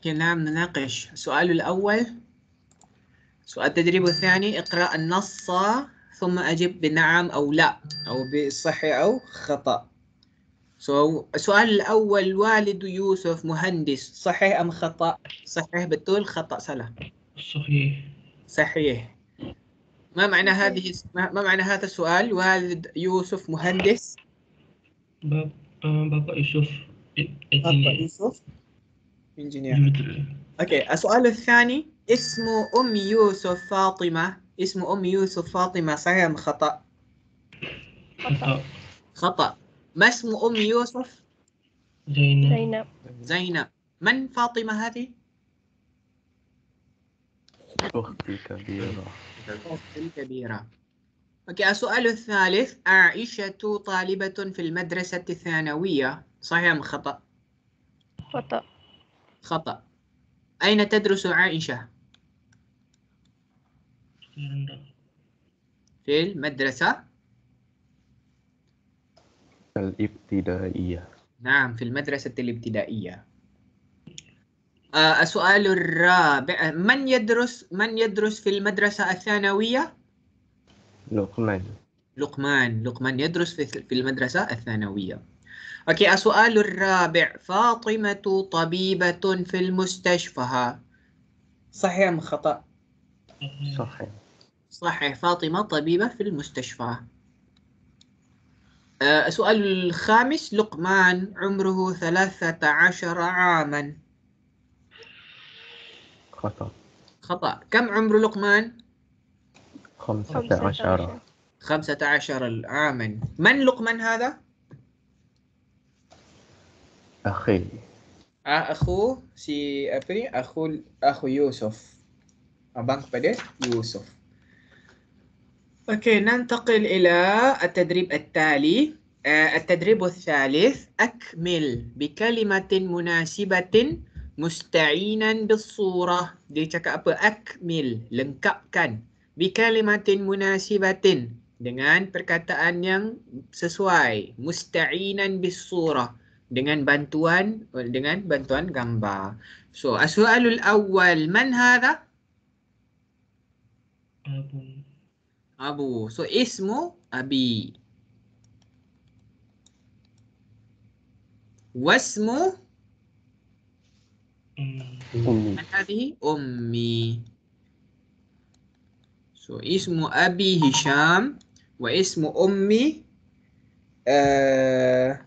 كلام نناقش سؤال الأول سؤال التدريب الثاني اقرأ النص ثم أجب بنعم أو لا أو بصحي أو خطأ so, السؤال الأول والد يوسف مهندس صحيح أم خطأ؟ صحيح بالطول خطأ سلا صحيح صحيح ما معنى هذه ما معنى هذا السؤال والد يوسف مهندس؟ بابا يوسف بابا يوسف انجينير اوكي السؤال الثاني اسم ام يوسف فاطمه اسم ام يوسف فاطمه صحيح ام خطا خطا خطا ما اسم ام يوسف زينب زينب من فاطمه هذه اختي كبيره اختي الكبيره اوكي السؤال الثالث عائشه طالبه في المدرسه الثانويه صحيح ام خطا خطا خطأ أين تدرس عائشة؟ في المدرسة الابتدائية نعم في المدرسة الابتدائية آه السؤال الرابع من يدرس من يدرس في المدرسة الثانوية؟ لقمان لقمان لقمان يدرس في المدرسة الثانوية اوكي السؤال الرابع فاطمة طبيبة في المستشفى صحيح ام خطأ؟ صحيح صحيح فاطمة طبيبة في المستشفى آه، السؤال الخامس لقمان عمره ثلاثة عشر عاما خطأ خطأ كم عمر لقمان؟ خمسة عشر خمسة عشر عاما من لقمان هذا؟ Akhi. Ah, aku si apa ni? Aku aku Yusof. Abang kepada Yusof. Okay, nantaqil ila at-tadrib at-tali. التدريب الثالث أكمل بكلمة مناسبة مستعينا بالصورة دي cakap apa? أكمل لنكبكن بكلمة مناسبة dengan perkataan yang sesuai مستعينا بالصورة dengan bantuan dengan bantuan gambar. So, asalul awal, man hadha? Abu. Abu. So, ismu Abi. Wasmu? Ummi. Man hadhi? Ummi. So, ismu Abi Hisham wa ismu Ummi. Uh,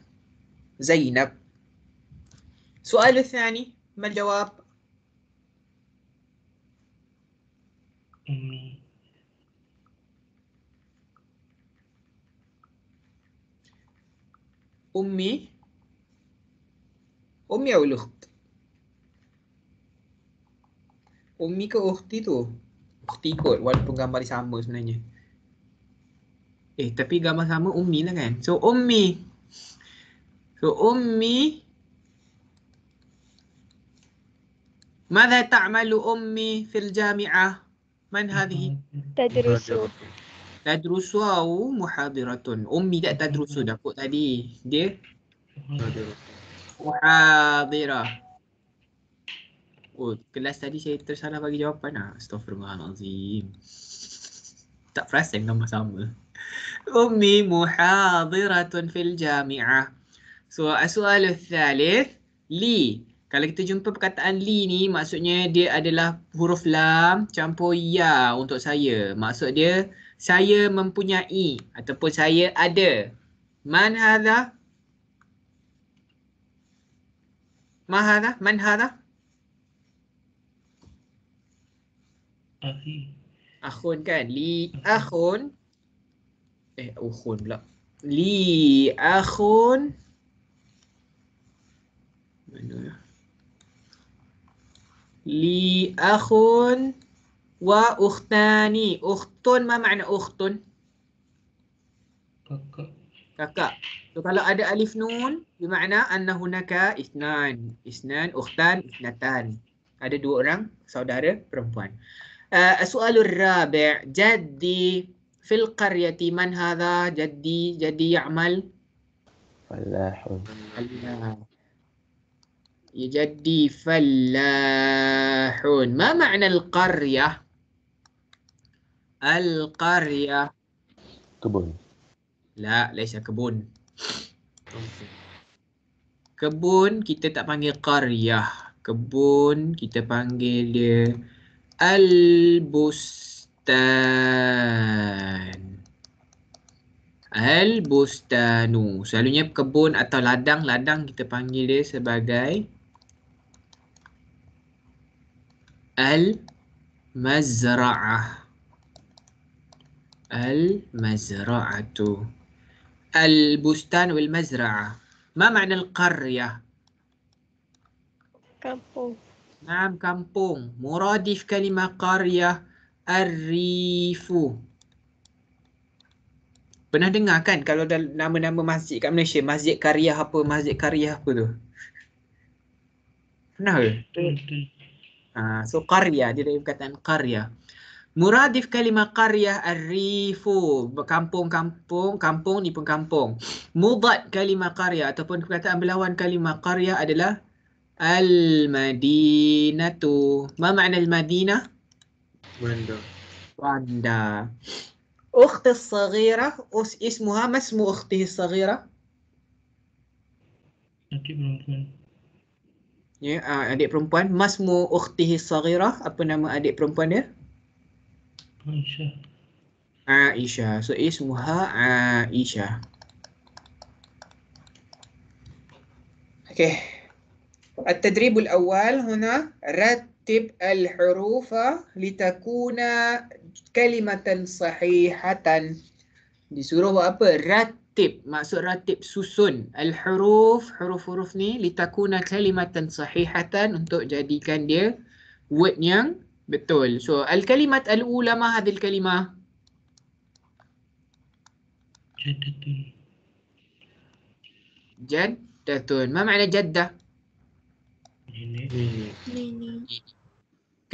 زينب السؤال الثاني ما الجواب أمي أمي أو الأخت Umi ke Ukhti tu? Ukhti kot walaupun gambar dia sama sebenarnya. Eh tapi gambar sama Umi lah kan. So Umi فأمي ماذا تعمل أمي في الجامعة؟ من هذه؟ تدرس تدرس أو محاضرة أمي لا تدرس دكو تدي دي محاضرة Oh, kelas tadi saya tersalah bagi jawapan lah. Astaghfirullahalazim. Tak perasan nama sama. Ummi muhadiratun fil jami'ah. So soal thalith, li. Kalau kita jumpa perkataan li ni maksudnya dia adalah huruf lam campur ya untuk saya. Maksud dia saya mempunyai ataupun saya ada. Man hadha? Ma hadha? Man hadha? Akhun kan? Li akhun. Eh, ukhun pula. Li akhun. لي أخ وأختان أخت ما معنى أخت؟ كاكا كاكا فلو أدى ألف نون بمعنى أن هناك إثنان إثنان أختان إثنتان أدى دو أوران سودارة perempuan آه، السؤال الرابع جدي في القرية من هذا جدي جدي يعمل فلاح فلاح يجدي فلاحون ما معنى القرية؟ القرية كبون لا ليس كبون كبون kita tak panggil qaryah kebun kita panggil dia albustan albustanu selalunya kebun atau ladang ladang kita panggil dia sebagai Al-Mazra'ah Al-Mazra'atu Al-Bustan wal-Mazra'ah Ma mana? Al-Qaryah? Kampung Naam, kampung Muradif kalimah Qaryah Al-Rifu Pernah dengar kan kalau ada nama-nama masjid kat Malaysia Masjid karya apa, Masjid karya apa tu? Pernah ke? Ha, so karya dia dari perkataan karya muradif kalimah karya arifu kampung-kampung kampung ni pun kampung mudad kalimah karya ataupun perkataan berlawan kalimah karya adalah al-madinatu ma makna al-madinah Wanda. bandar ukhti saghira us ismuha ma ismu ukhti saghira Okay, ya uh, adik perempuan masmu ukhtihi sagirah apa nama adik perempuan dia Aisyah ah, Aisyah so ismuha Aisyah Okay. awal, التدريب الأول هنا رتب الحروف لتكون كلمة صحيحة. disuruh buat apa? رت tartib maksud ratib susun al huruf huruf-huruf ni litakuna kalimatan sahihatan untuk jadikan dia word yang betul so al kalimat al ulama hadil kalimah jaddatun jaddatun ما معنى جده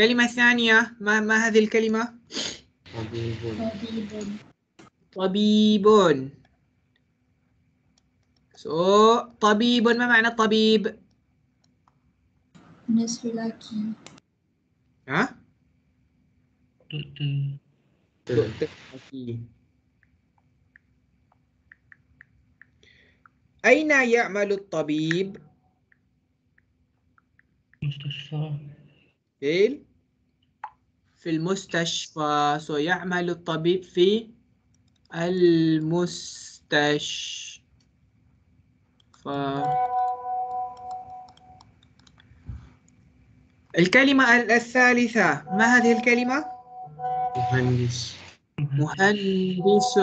كلمة ثانية ما ما هذه الكلمة؟ طبيب طبيب سو طبيب ما معنى طبيب؟ ناس فلاكي ها؟ أين يعمل الطبيب؟ مستشفى إيه؟ في المستشفى سيعمل يعمل الطبيب في المستشفى الكلمة الثالثة ما هذه الكلمة؟ مهندس مهندس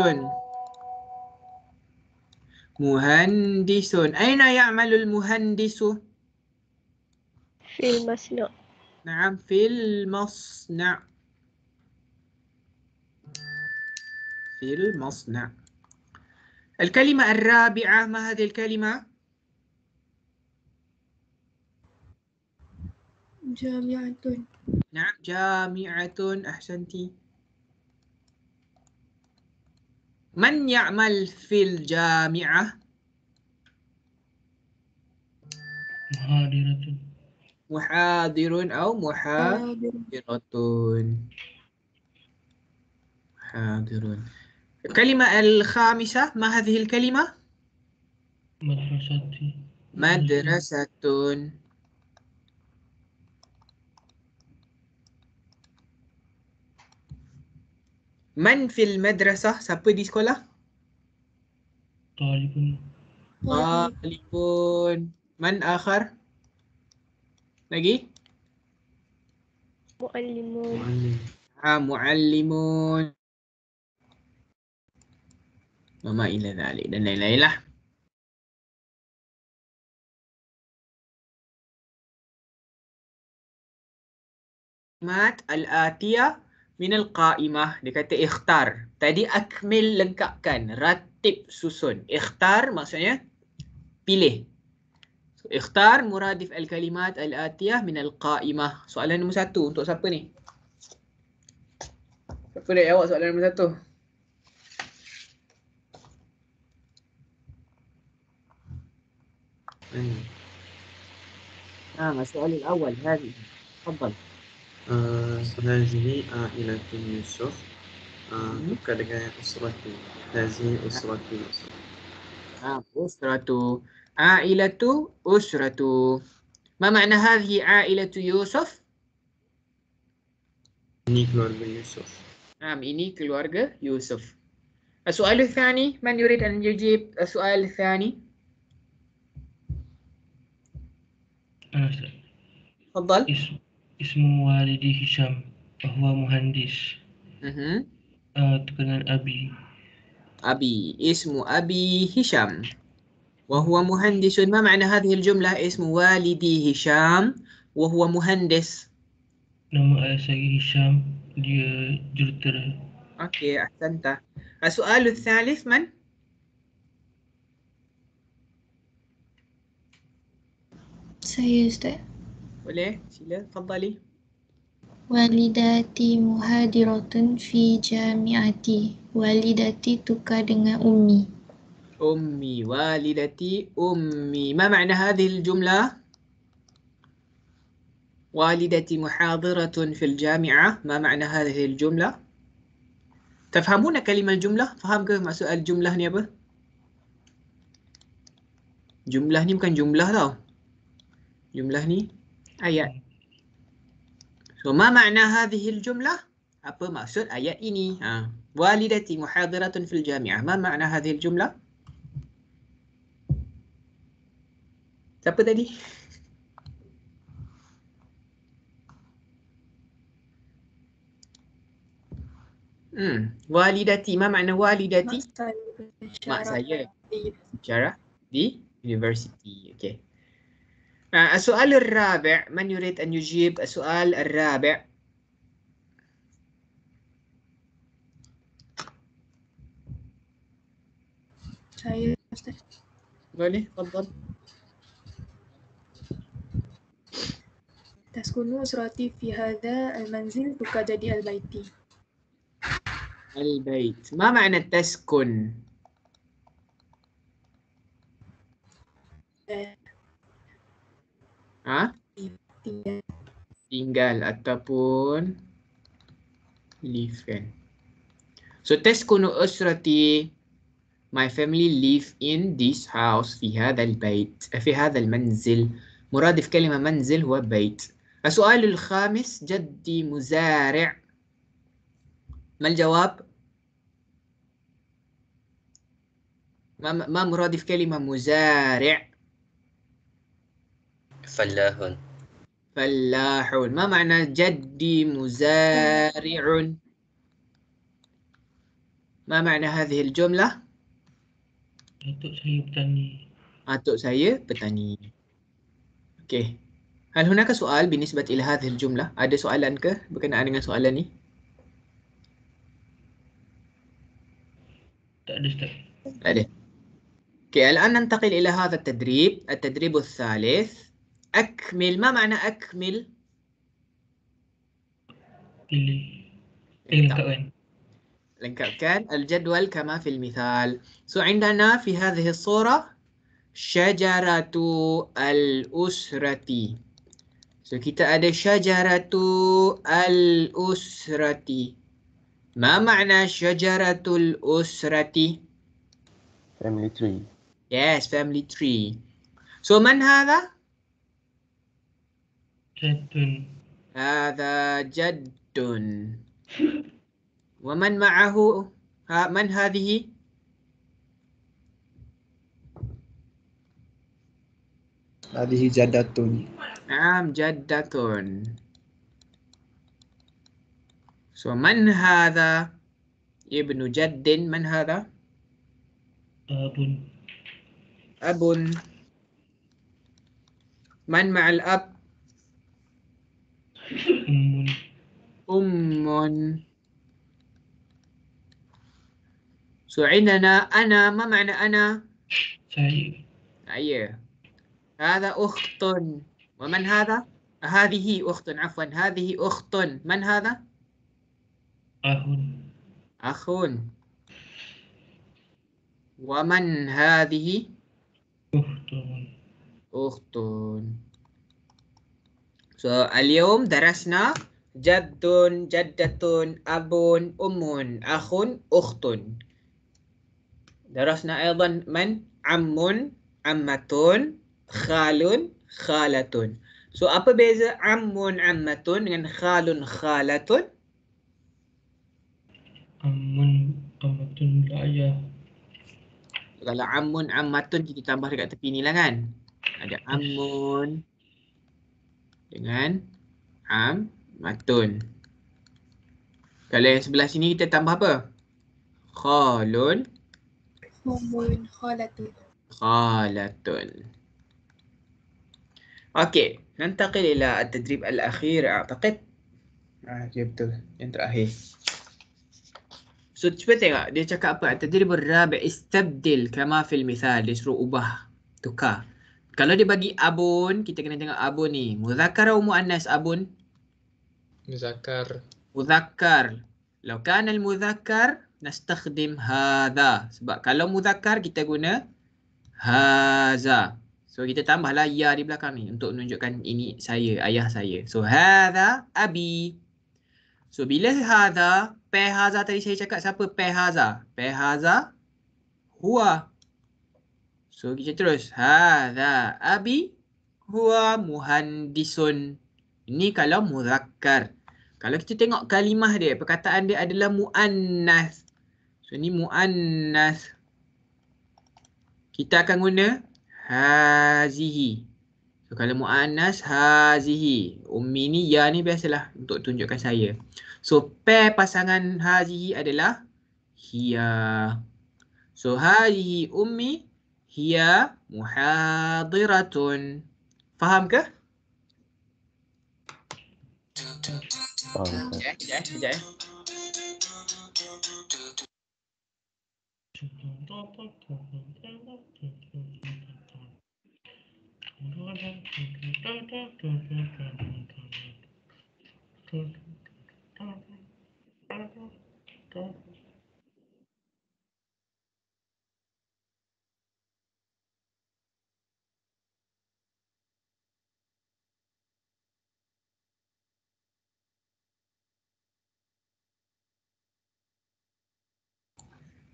مهندس أين يعمل المهندس؟ في المصنع نعم في المصنع في المصنع الكلمة الرابعة ما هذه الكلمة؟ جامعة نعم جامعة أحسنتي من يعمل في الجامعة؟ محاضرة محاضر أو محاضرة محاضر الكلمة الخامسة ما هذه الكلمة؟ مدرسة مدرسة Man fil madrasah? Siapa di sekolah? Talibun. Talibun. Man akhar? Lagi? Muallimun. Ah muallimun. Mama ila zalik dan lain-lain lah. Mat al-atiyah minal qa'imah dia kata ikhtar tadi akmil lengkapkan ratib susun ikhtar maksudnya pilih so, ikhtar muradif al kalimat al atiyah minal qa'imah soalan nombor satu untuk siapa ni siapa nak jawab soalan nombor satu Hmm. Ah, soalan awal hari. Tafadhal. سنجني آه، آه، إلى يوسف آه، تبقى dengan أسرتي هذه أسرتي أسرة عائلة أسرة ما معنى هذه عائلة يوسف؟ إنيك الورقة يوسف نعم إنيك الورقة يوسف السؤال الثاني من يريد أن يجيب السؤال الثاني؟ تفضل ismu walidi Hisham bahawa muhandis. Mhm. Uh, terkenal Abi. Abi, ismu Abi Hisham. Wahuwa muhandisun. Ma makna hadhihi al-jumlah ismu walidi Hisham wahuwa muhandis. Nama ayah saya Hisham, dia jurutera. Okey, ahsanta. Ah, soal الثالث man? Saya Ustaz. وليه شيلة تفضلي والدتي مهاجرة في جامعتي والدتي tukar dengan ummi. أمي والدتي أمي ما معنى هذه الجملة؟ والدتي محاضرة في الجامعة ما معنى هذه الجملة؟ تفهمون كلمة الجملة؟ فهم كيف سؤال الجملة هنا به؟ جملة هني ممكن جملة tau. جملة هني ayat. Hmm. So, ma makna hadhil jumlah? Apa maksud ayat ini? Ha. Walidati muhadiratun fil jami'ah. Ma makna hadhil jumlah? Siapa tadi? Hmm. Walidati. Ma makna walidati? Mak saya. Mak saya. Bicara di university Okay. آه، السؤال الرابع من يريد أن يجيب السؤال الرابع قولي تفضل تسكن أسرتي في هذا المنزل بقدر البيت البيت ما معنى تسكن؟ آه، Ha? Tinggal. Tinggal ataupun live kan. So kuno usrati my family live in this house في هذا البيت في هذا المنزل مرادف كلمة منزل هو بيت السؤال الخامس جدي مزارع ما الجواب؟ ما ما مرادف كلمة مزارع؟ فلاح فلاح ما معنى جدي مزارع ما معنى هذه الجملة؟ أتوك saya petani. أتوك saya petani. أوكي هل هناك سؤال بالنسبة إلى هذه الجملة؟ ada soalan ke berkenaan dengan soalan ni? tak ada الآن ننتقل إلى هذا التدريب التدريب الثالث أكمل ما معنى أكمل؟ الانكوين إيه، الجدول كما في المثال سو عندنا في هذه الصورة شجرة الأسرة سو كتاب شجرة الأسرة ما معنى شجرة الأسرة؟ family tree yes family tree so من هذا؟ جد هذا جد ومن معه ها من هذه هذه جدة نعم جدة سو من هذا ابن جد من هذا أب أب من مع الأب أم أم سعيد أنا أنا ما معنى أنا؟ سعيد أيه هذا أخت ومن هذا؟ هذه أخت عفوا هذه أخت من هذا؟ أخ أخ ومن هذه؟ أخت أخت So aliyum darasna jadun jadatun abun umun akun uktun. Darasna aidan man amun ammatun khalun khalatun. So apa beza amun ammatun dengan khalun khalatun? Amun ammatun ayah. Kalau amun ammatun kita tambah dekat tepi ni lah kan. Ada amun dengan am matun. Kalau yang sebelah sini kita tambah apa? Kholun. Mumun kholatun. Kholatun. Okey. Nantakil ila at-tadrib al-akhir, a'taqid. Ah, ah okay, betul. Yang terakhir. So, cuba tengok. Dia cakap apa? At-tadrib al-rabi istabdil kama fil misal. Dia suruh ubah. Tukar. Kalau dia bagi abun, kita kena tengok abun ni. Muzakkar atau Muannas abun. Muzakkar. Muzakkar. Law kana al-muzakkar nastakhdim hadha. Sebab kalau muzakkar kita guna haza. So kita tambahlah ya di belakang ni untuk menunjukkan ini saya, ayah saya. So hadha abi. So bila hadha, pe tadi saya cakap siapa? Pe hadha. Pe huwa. So kita terus. Hadha abi huwa muhandisun. Ini kalau muzakkar. Kalau kita tengok kalimah dia, perkataan dia adalah mu'annas. So ni mu'annas. Kita akan guna hazihi. So kalau mu'annas hazihi. Ummi ni ya ni biasalah untuk tunjukkan saya. So pair pasangan hazihi adalah hiya. So hazihi ummi هي محاضرة فهم كه؟ جاي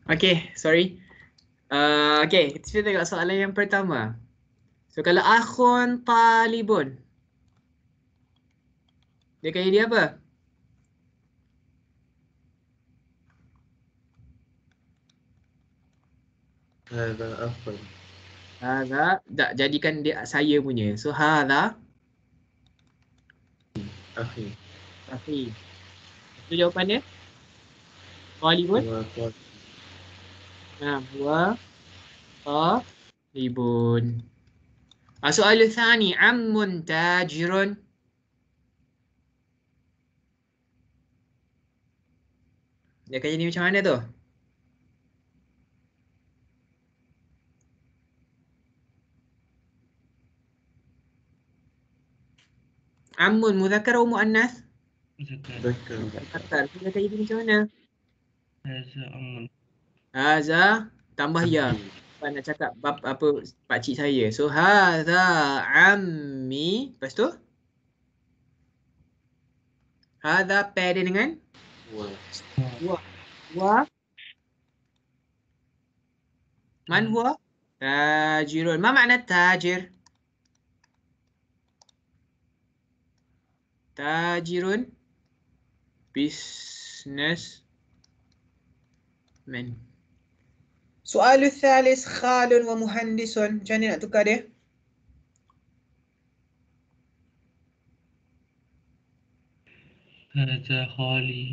Okay, sorry. Uh, okay, kita tengok soalan yang pertama. So, kalau akhun talibun, dia kaya dia apa? Hada akhun. Hada, tak, jadikan dia saya punya. So, hada. Akhi. Akhi. Itu jawapan dia? Talibun? Talibun. نعم هو طالب السؤال آه، الثاني عم تاجر لك ini مش معنى tu? عم مذكر أو مؤنث؟ مذكر مذكر مذكر مذكر مذكر مذكر مذكر أم Haza tambah hmm. ya. Bapak nak cakap bap, apa pak cik saya. So haza ammi. Lepas tu haza pair dia dengan wa. Wa. Man huwa? Hmm. Tajirun. Ma makna tajir? Tajirun. Business. man. سؤال الثالث خال ومهندس جاني أتكره هذا خالي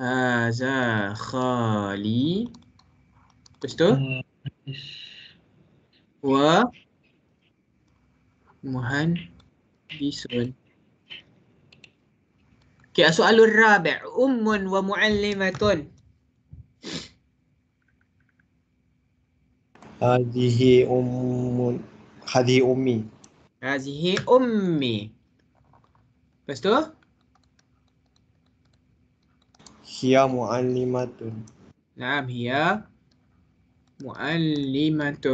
هذا خالي تشتو و مهندس كي السؤال الرابع أم ومعلمة هذه أم هذه أمي هذه أمي بس تو هي معلمة نعم هي معلمة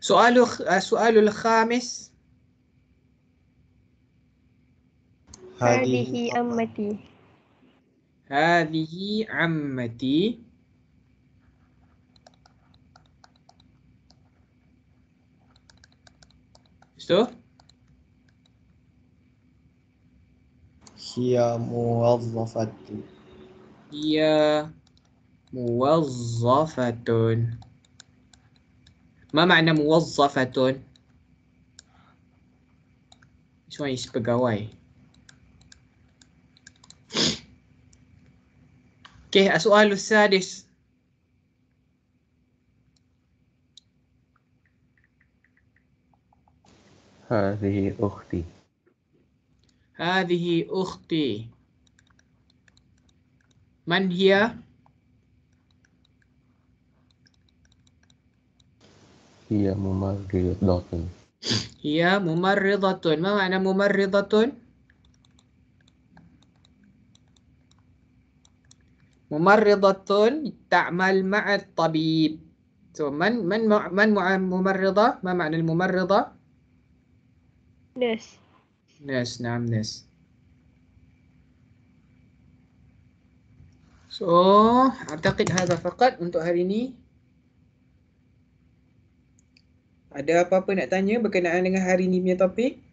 سؤال السؤال الخامس هذه أمتي هذه عمتي شو هي موظفة هي موظفة ما معنى موظفة؟ شو يعني اوكي السؤال السادس هذه أختي هذه أختي من هي؟ هي ممرضة هي ممرضة ما معنى ممرضة؟ Mumarridatun ta'mal ma'at tabib. So, man man man mumarrida? Ma makna mumarrida? Nes. Nes, na'am nes. So, artaqid hadha faqat untuk hari ini. Ada apa-apa nak tanya berkenaan dengan hari ini punya topik?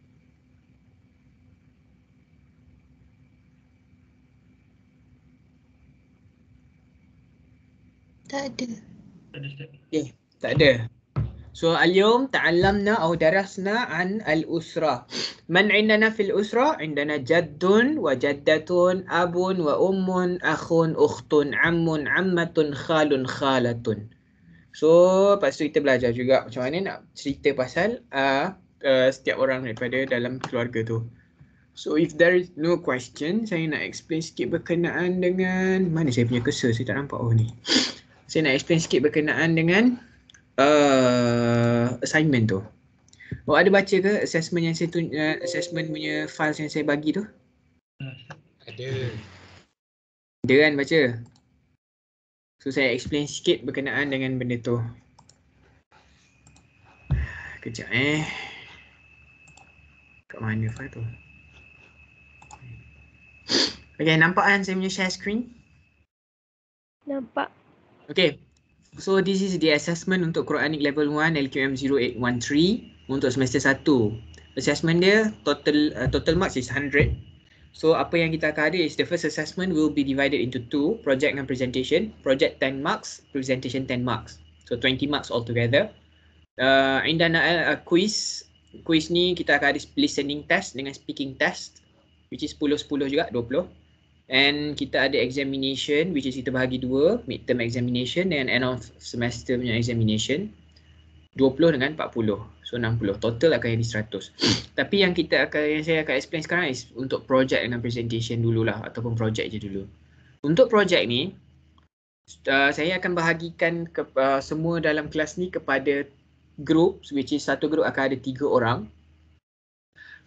Tak ada. Okay, eh, tak ada. So al-yum ta'allamna aw darasna an al-usra. Man indana fil usra? Indana jaddun wa jaddatun, abun wa ummun, akhun, ukhtun, ammun, ammatun, khalun, khalatun. So, lepas tu kita belajar juga macam mana nak cerita pasal uh, uh, setiap orang daripada dalam keluarga tu. So, if there is no question, saya nak explain sikit berkenaan dengan mana saya punya kesel, saya tak nampak oh ni saya nak explain sikit berkenaan dengan uh, assignment tu. Awak oh, ada baca ke assessment yang saya tun- uh, assessment punya file yang saya bagi tu? Ada. Ada kan baca? So saya explain sikit berkenaan dengan benda tu. Kejap eh. Kat mana file tu? Okay, nampak kan saya punya share screen? Nampak. Okay. So this is the assessment untuk Quranic Level 1 LQM 0813 untuk semester 1. Assessment dia total uh, total marks is 100. So apa yang kita akan ada is the first assessment will be divided into two, project and presentation. Project 10 marks, presentation 10 marks. So 20 marks altogether. Uh, and then a, a quiz. Quiz ni kita akan ada listening test dengan speaking test which is 10-10 juga, And kita ada examination which is kita bahagi dua, midterm examination dan end of semester punya examination. 20 dengan 40. So 60. Total akan jadi 100. Tapi yang kita akan yang saya akan explain sekarang is untuk project dengan presentation dululah ataupun project je dulu. Untuk project ni uh, saya akan bahagikan ke, uh, semua dalam kelas ni kepada group which is satu group akan ada tiga orang.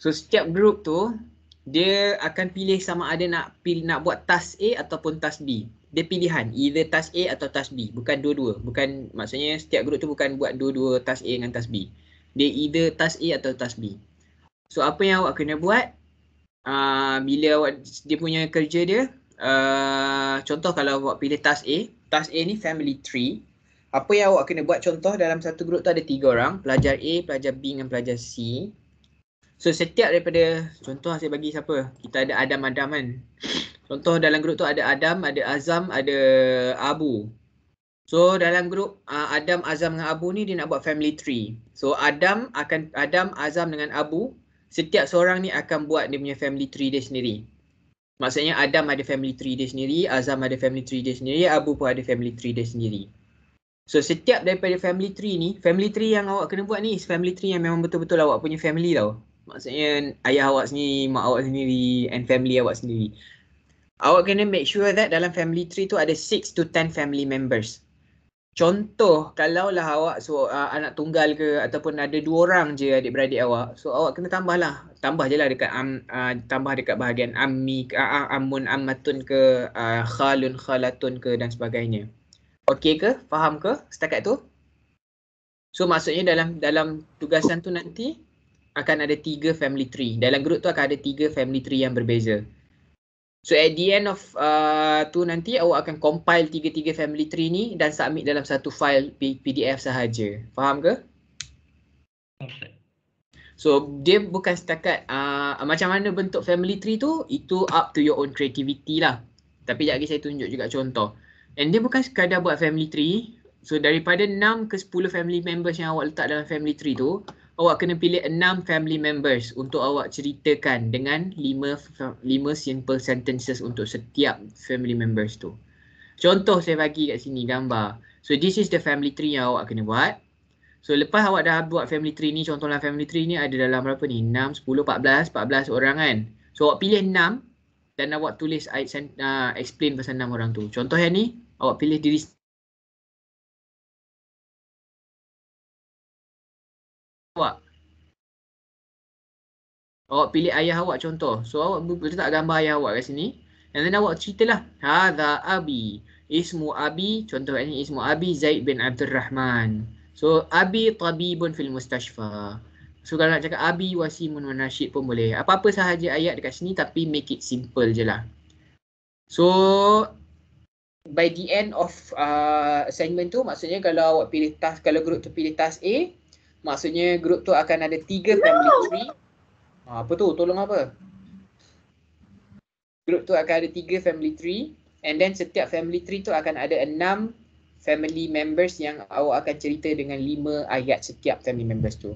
So setiap group tu dia akan pilih sama ada nak pilih, nak buat task A ataupun task B. Dia pilihan either task A atau task B, bukan dua-dua. Bukan maksudnya setiap grup tu bukan buat dua-dua task A dengan task B. Dia either task A atau task B. So apa yang awak kena buat? Uh, bila awak dia punya kerja dia, uh, contoh kalau awak pilih task A, task A ni family tree. Apa yang awak kena buat contoh dalam satu grup tu ada tiga orang, pelajar A, pelajar B dan pelajar C. So setiap daripada contoh saya bagi siapa? Kita ada Adam Adam kan. Contoh dalam grup tu ada Adam, ada Azam, ada Abu. So dalam grup uh, Adam, Azam dengan Abu ni dia nak buat family tree. So Adam akan Adam, Azam dengan Abu setiap seorang ni akan buat dia punya family tree dia sendiri. Maksudnya Adam ada family tree dia sendiri, Azam ada family tree dia sendiri, Abu pun ada family tree dia sendiri. So setiap daripada family tree ni, family tree yang awak kena buat ni, family tree yang memang betul-betul awak punya family tau maksudnya ayah awak sendiri, mak awak sendiri and family awak sendiri. Awak kena make sure that dalam family tree tu ada 6 to 10 family members. Contoh, kalau lah awak so, uh, anak tunggal ke ataupun ada dua orang je adik-beradik awak, so awak kena tambah lah, Tambah je lah dekat, um, uh, tambah dekat bahagian ammi, uh, uh amun, ammatun ke, uh, khalun, khalatun ke dan sebagainya. Okey ke? Faham ke setakat tu? So maksudnya dalam dalam tugasan tu nanti, akan ada tiga family tree. Dalam group tu akan ada tiga family tree yang berbeza. So at the end of uh, tu nanti awak akan compile tiga-tiga family tree ni dan submit dalam satu file PDF sahaja. Faham ke? So dia bukan setakat uh, uh, macam mana bentuk family tree tu, itu up to your own creativity lah. Tapi sekejap lagi saya tunjuk juga contoh. And dia bukan sekadar buat family tree, so daripada 6 ke 10 family members yang awak letak dalam family tree tu, awak kena pilih enam family members untuk awak ceritakan dengan lima lima simple sentences untuk setiap family members tu. Contoh saya bagi kat sini gambar. So this is the family tree yang awak kena buat. So lepas awak dah buat family tree ni, contohlah family tree ni ada dalam berapa ni? 6, 10, 14, 14 orang kan? So awak pilih 6 dan awak tulis uh, explain pasal 6 orang tu. Contoh yang ni, awak pilih diri awak. Awak pilih ayah awak contoh. So awak tak gambar ayah awak kat sini. And then awak ceritalah. Hadha Abi. Ismu Abi. Contoh ini ismu Abi Zaid bin Abdul Rahman. So Abi Tabi tabibun fil mustashfa. So kalau nak cakap Abi wasimun manasyid pun boleh. Apa-apa sahaja ayat dekat sini tapi make it simple je lah. So by the end of uh, assignment tu maksudnya kalau awak pilih task, kalau group tu pilih task A, Maksudnya grup tu akan ada tiga family tree. Ha, apa tu? Tolong apa? Grup tu akan ada tiga family tree and then setiap family tree tu akan ada enam family members yang awak akan cerita dengan lima ayat setiap family members tu.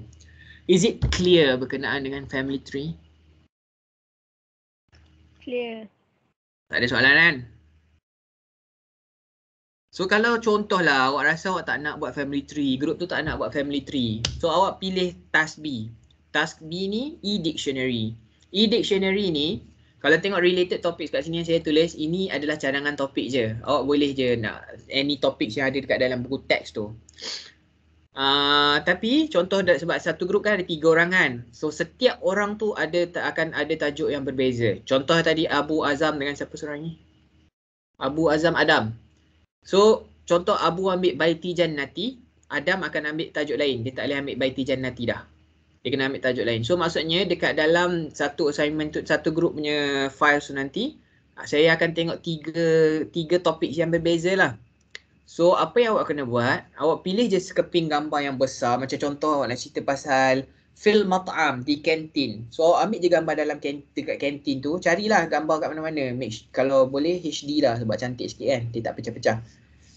Is it clear berkenaan dengan family tree? Clear. Tak ada soalan kan? So kalau contohlah awak rasa awak tak nak buat family tree, group tu tak nak buat family tree. So awak pilih task B. Task B ni e-dictionary. E-dictionary ni, kalau tengok related topics kat sini yang saya tulis, ini adalah cadangan topik je. Awak boleh je nak any topics yang ada dekat dalam buku teks tu. Uh, tapi contoh sebab satu grup kan ada tiga orang kan. So setiap orang tu ada akan ada tajuk yang berbeza. Contoh tadi Abu Azam dengan siapa seorang ni? Abu Azam Adam. So contoh Abu ambil baiti jannati, Adam akan ambil tajuk lain. Dia tak boleh ambil baiti jannati dah. Dia kena ambil tajuk lain. So maksudnya dekat dalam satu assignment tu, satu grup punya file tu nanti, saya akan tengok tiga tiga topik yang berbeza lah. So apa yang awak kena buat, awak pilih je sekeping gambar yang besar macam contoh awak nak cerita pasal fil mat'am di kantin. So ambil je gambar dalam kantin dekat kantin tu, carilah gambar kat mana-mana. kalau boleh HD lah sebab cantik sikit kan, dia tak pecah-pecah.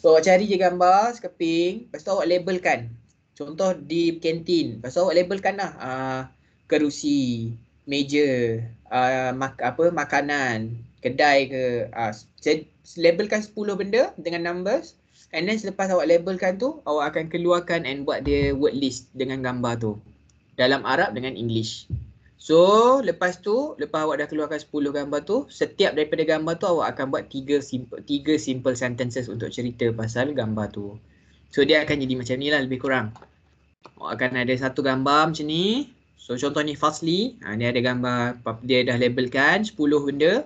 So awak cari je gambar sekeping, lepas tu awak labelkan. Contoh di kantin, lepas tu awak labelkan lah uh, kerusi, meja, uh, mak apa makanan, kedai ke. Uh, labelkan 10 benda dengan numbers. And then selepas awak labelkan tu, awak akan keluarkan and buat dia word list dengan gambar tu dalam Arab dengan English. So, lepas tu, lepas awak dah keluarkan 10 gambar tu, setiap daripada gambar tu awak akan buat 3 simple, 3 simple sentences untuk cerita pasal gambar tu. So, dia akan jadi macam ni lah lebih kurang. Awak akan ada satu gambar macam ni. So, contoh ni Fasli. Ha, dia ada gambar, dia dah labelkan 10 benda.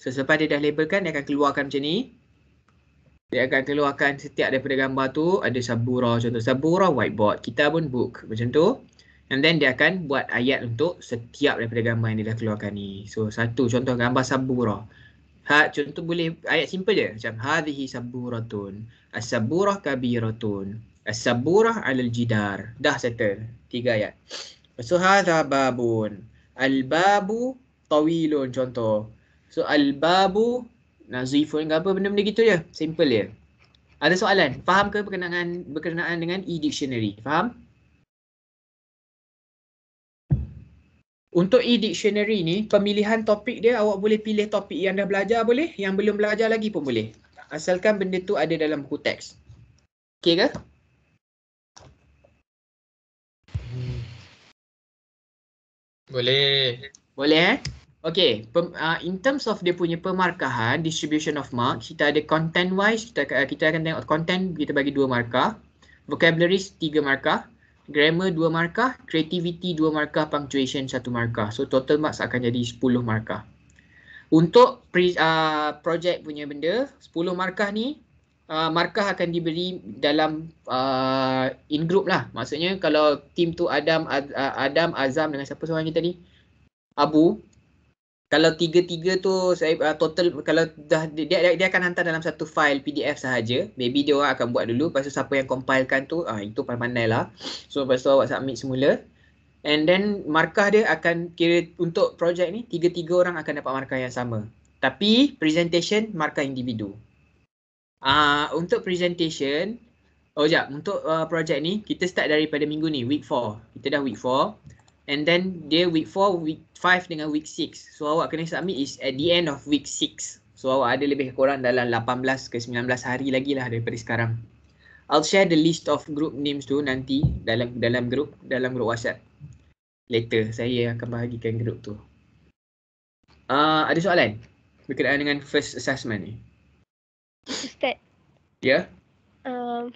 So, selepas dia dah labelkan, dia akan keluarkan macam ni. Dia akan keluarkan setiap daripada gambar tu ada Sabura contoh. Sabura whiteboard. Kita pun book macam tu. And then dia akan buat ayat untuk setiap daripada gambar yang dia dah keluarkan ni. So satu contoh gambar sabura. Ha, contoh boleh ayat simple je. Macam hadhihi saburatun. As-saburah kabiratun. As-saburah alal jidar. Dah settle. Tiga ayat. So hadha babun. Al-babu tawilun contoh. So al-babu nazifun ke apa benda-benda gitu je. Simple je. Ada soalan? Faham ke berkenaan, berkenaan dengan e-dictionary? Faham? Untuk e-dictionary ni, pemilihan topik dia awak boleh pilih topik yang dah belajar boleh, yang belum belajar lagi pun boleh. Asalkan benda tu ada dalam buku teks. Okay ke? Hmm. Boleh. Boleh eh? Okay, Pem, uh, in terms of dia punya pemarkahan, distribution of mark, kita ada content wise, kita, uh, kita akan tengok content, kita bagi dua markah. Vocabularies, tiga markah grammar dua markah, creativity dua markah, punctuation satu markah. So total marks akan jadi 10 markah. Untuk uh, project punya benda, 10 markah ni uh, markah akan diberi dalam uh, in group lah. Maksudnya kalau team tu Adam Ad, uh, Adam Azam dengan siapa seorang ni tadi? Abu, kalau tiga-tiga tu saya uh, total kalau dah dia, dia dia akan hantar dalam satu file PDF sahaja maybe dia orang akan buat dulu lepas siapa yang compilekan tu ah uh, itu pandai lah so lepas tu awak submit semula and then markah dia akan kira untuk projek ni tiga-tiga orang akan dapat markah yang sama tapi presentation markah individu ah uh, untuk presentation Oh jap, untuk uh, projek ni, kita start daripada minggu ni, week 4. Kita dah week And then dia week 4, week 5 dengan week 6. So awak kena submit is at the end of week 6. So awak ada lebih kurang dalam 18 ke 19 hari lagi lah daripada sekarang. I'll share the list of group names tu nanti dalam dalam group dalam group WhatsApp. Later saya akan bahagikan group tu. Uh, ada soalan berkaitan dengan first assessment ni? Ustaz. Ya? Yeah? Um,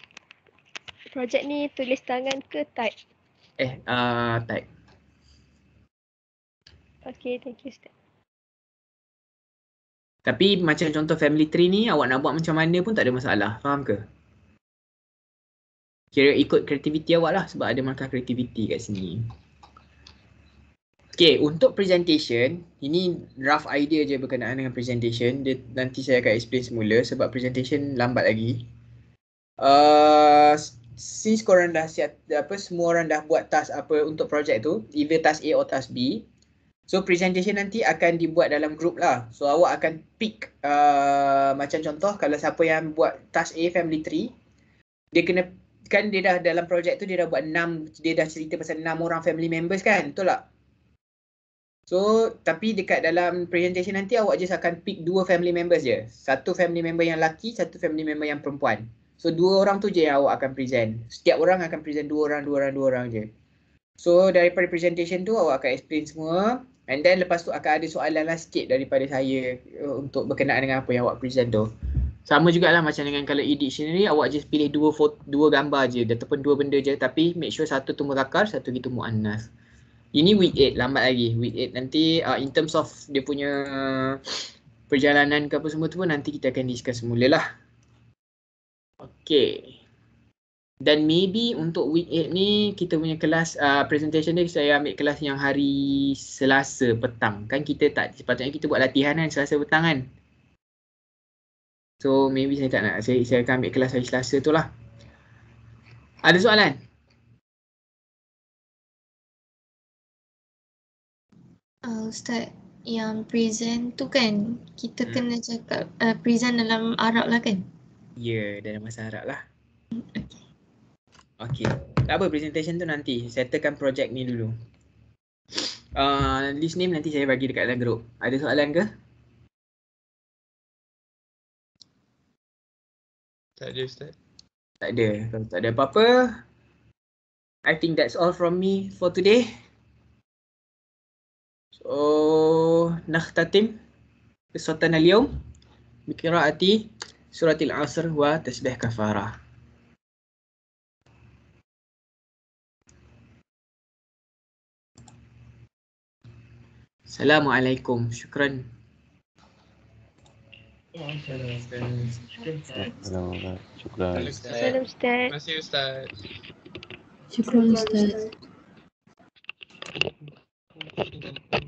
projek ni tulis tangan ke type? Eh, uh, type. Okay, thank you Ustaz. Tapi macam contoh family tree ni awak nak buat macam mana pun tak ada masalah. Faham ke? Kira ikut kreativiti awak lah sebab ada markah kreativiti kat sini. Okay, untuk presentation, ini rough idea je berkenaan dengan presentation. Dia, nanti saya akan explain semula sebab presentation lambat lagi. Uh, since korang dah siap, apa, semua orang dah buat task apa untuk projek tu, either task A atau task B, So presentation nanti akan dibuat dalam group lah. So awak akan pick uh, macam contoh kalau siapa yang buat task A family tree. Dia kena, kan dia dah dalam projek tu dia dah buat enam, dia dah cerita pasal enam orang family members kan, betul tak? So tapi dekat dalam presentation nanti awak just akan pick dua family members je. Satu family member yang laki, satu family member yang perempuan. So dua orang tu je yang awak akan present. Setiap orang akan present dua orang, dua orang, dua orang je. So daripada presentation tu awak akan explain semua And then lepas tu akan ada soalan lah sikit daripada saya eh, untuk berkenaan dengan apa yang awak present tu. Sama jugalah macam dengan kalau e-dictionary, awak just pilih dua foto, dua gambar je ataupun dua benda je tapi make sure satu tu murakar, satu gitu tu mu'annas. Ini week 8, lambat lagi. Week 8 nanti uh, in terms of dia punya perjalanan ke apa semua tu pun nanti kita akan discuss semula lah. Okay. Dan maybe untuk week 8 ni kita punya kelas uh, presentation dia saya ambil kelas yang hari Selasa petang. Kan kita tak sepatutnya kita buat latihan kan Selasa petang kan. So maybe saya tak nak saya saya akan ambil kelas hari Selasa tu lah. Ada soalan? Uh, Ustaz, yang present tu kan kita hmm. kena cakap uh, present dalam Arab lah kan? Ya, yeah, dalam masa Arab lah. Hmm, okay. Okay. Tak apa presentation tu nanti. Settlekan projek ni dulu. Uh, list name nanti saya bagi dekat dalam group. Ada soalan ke? Tak ada Ustaz. Tak ada. Kalau tak ada apa-apa. I think that's all from me for today. So, nakhtatim kesultanan aliyum. Bikira'ati suratil asr wa tasbih kafarah. Assalamualaikum. Syukran. Assalamualaikum. Syukran. Assalamualaikum, Terima kasih Ustaz. Syukran Ustaz. Syukran, Ustaz.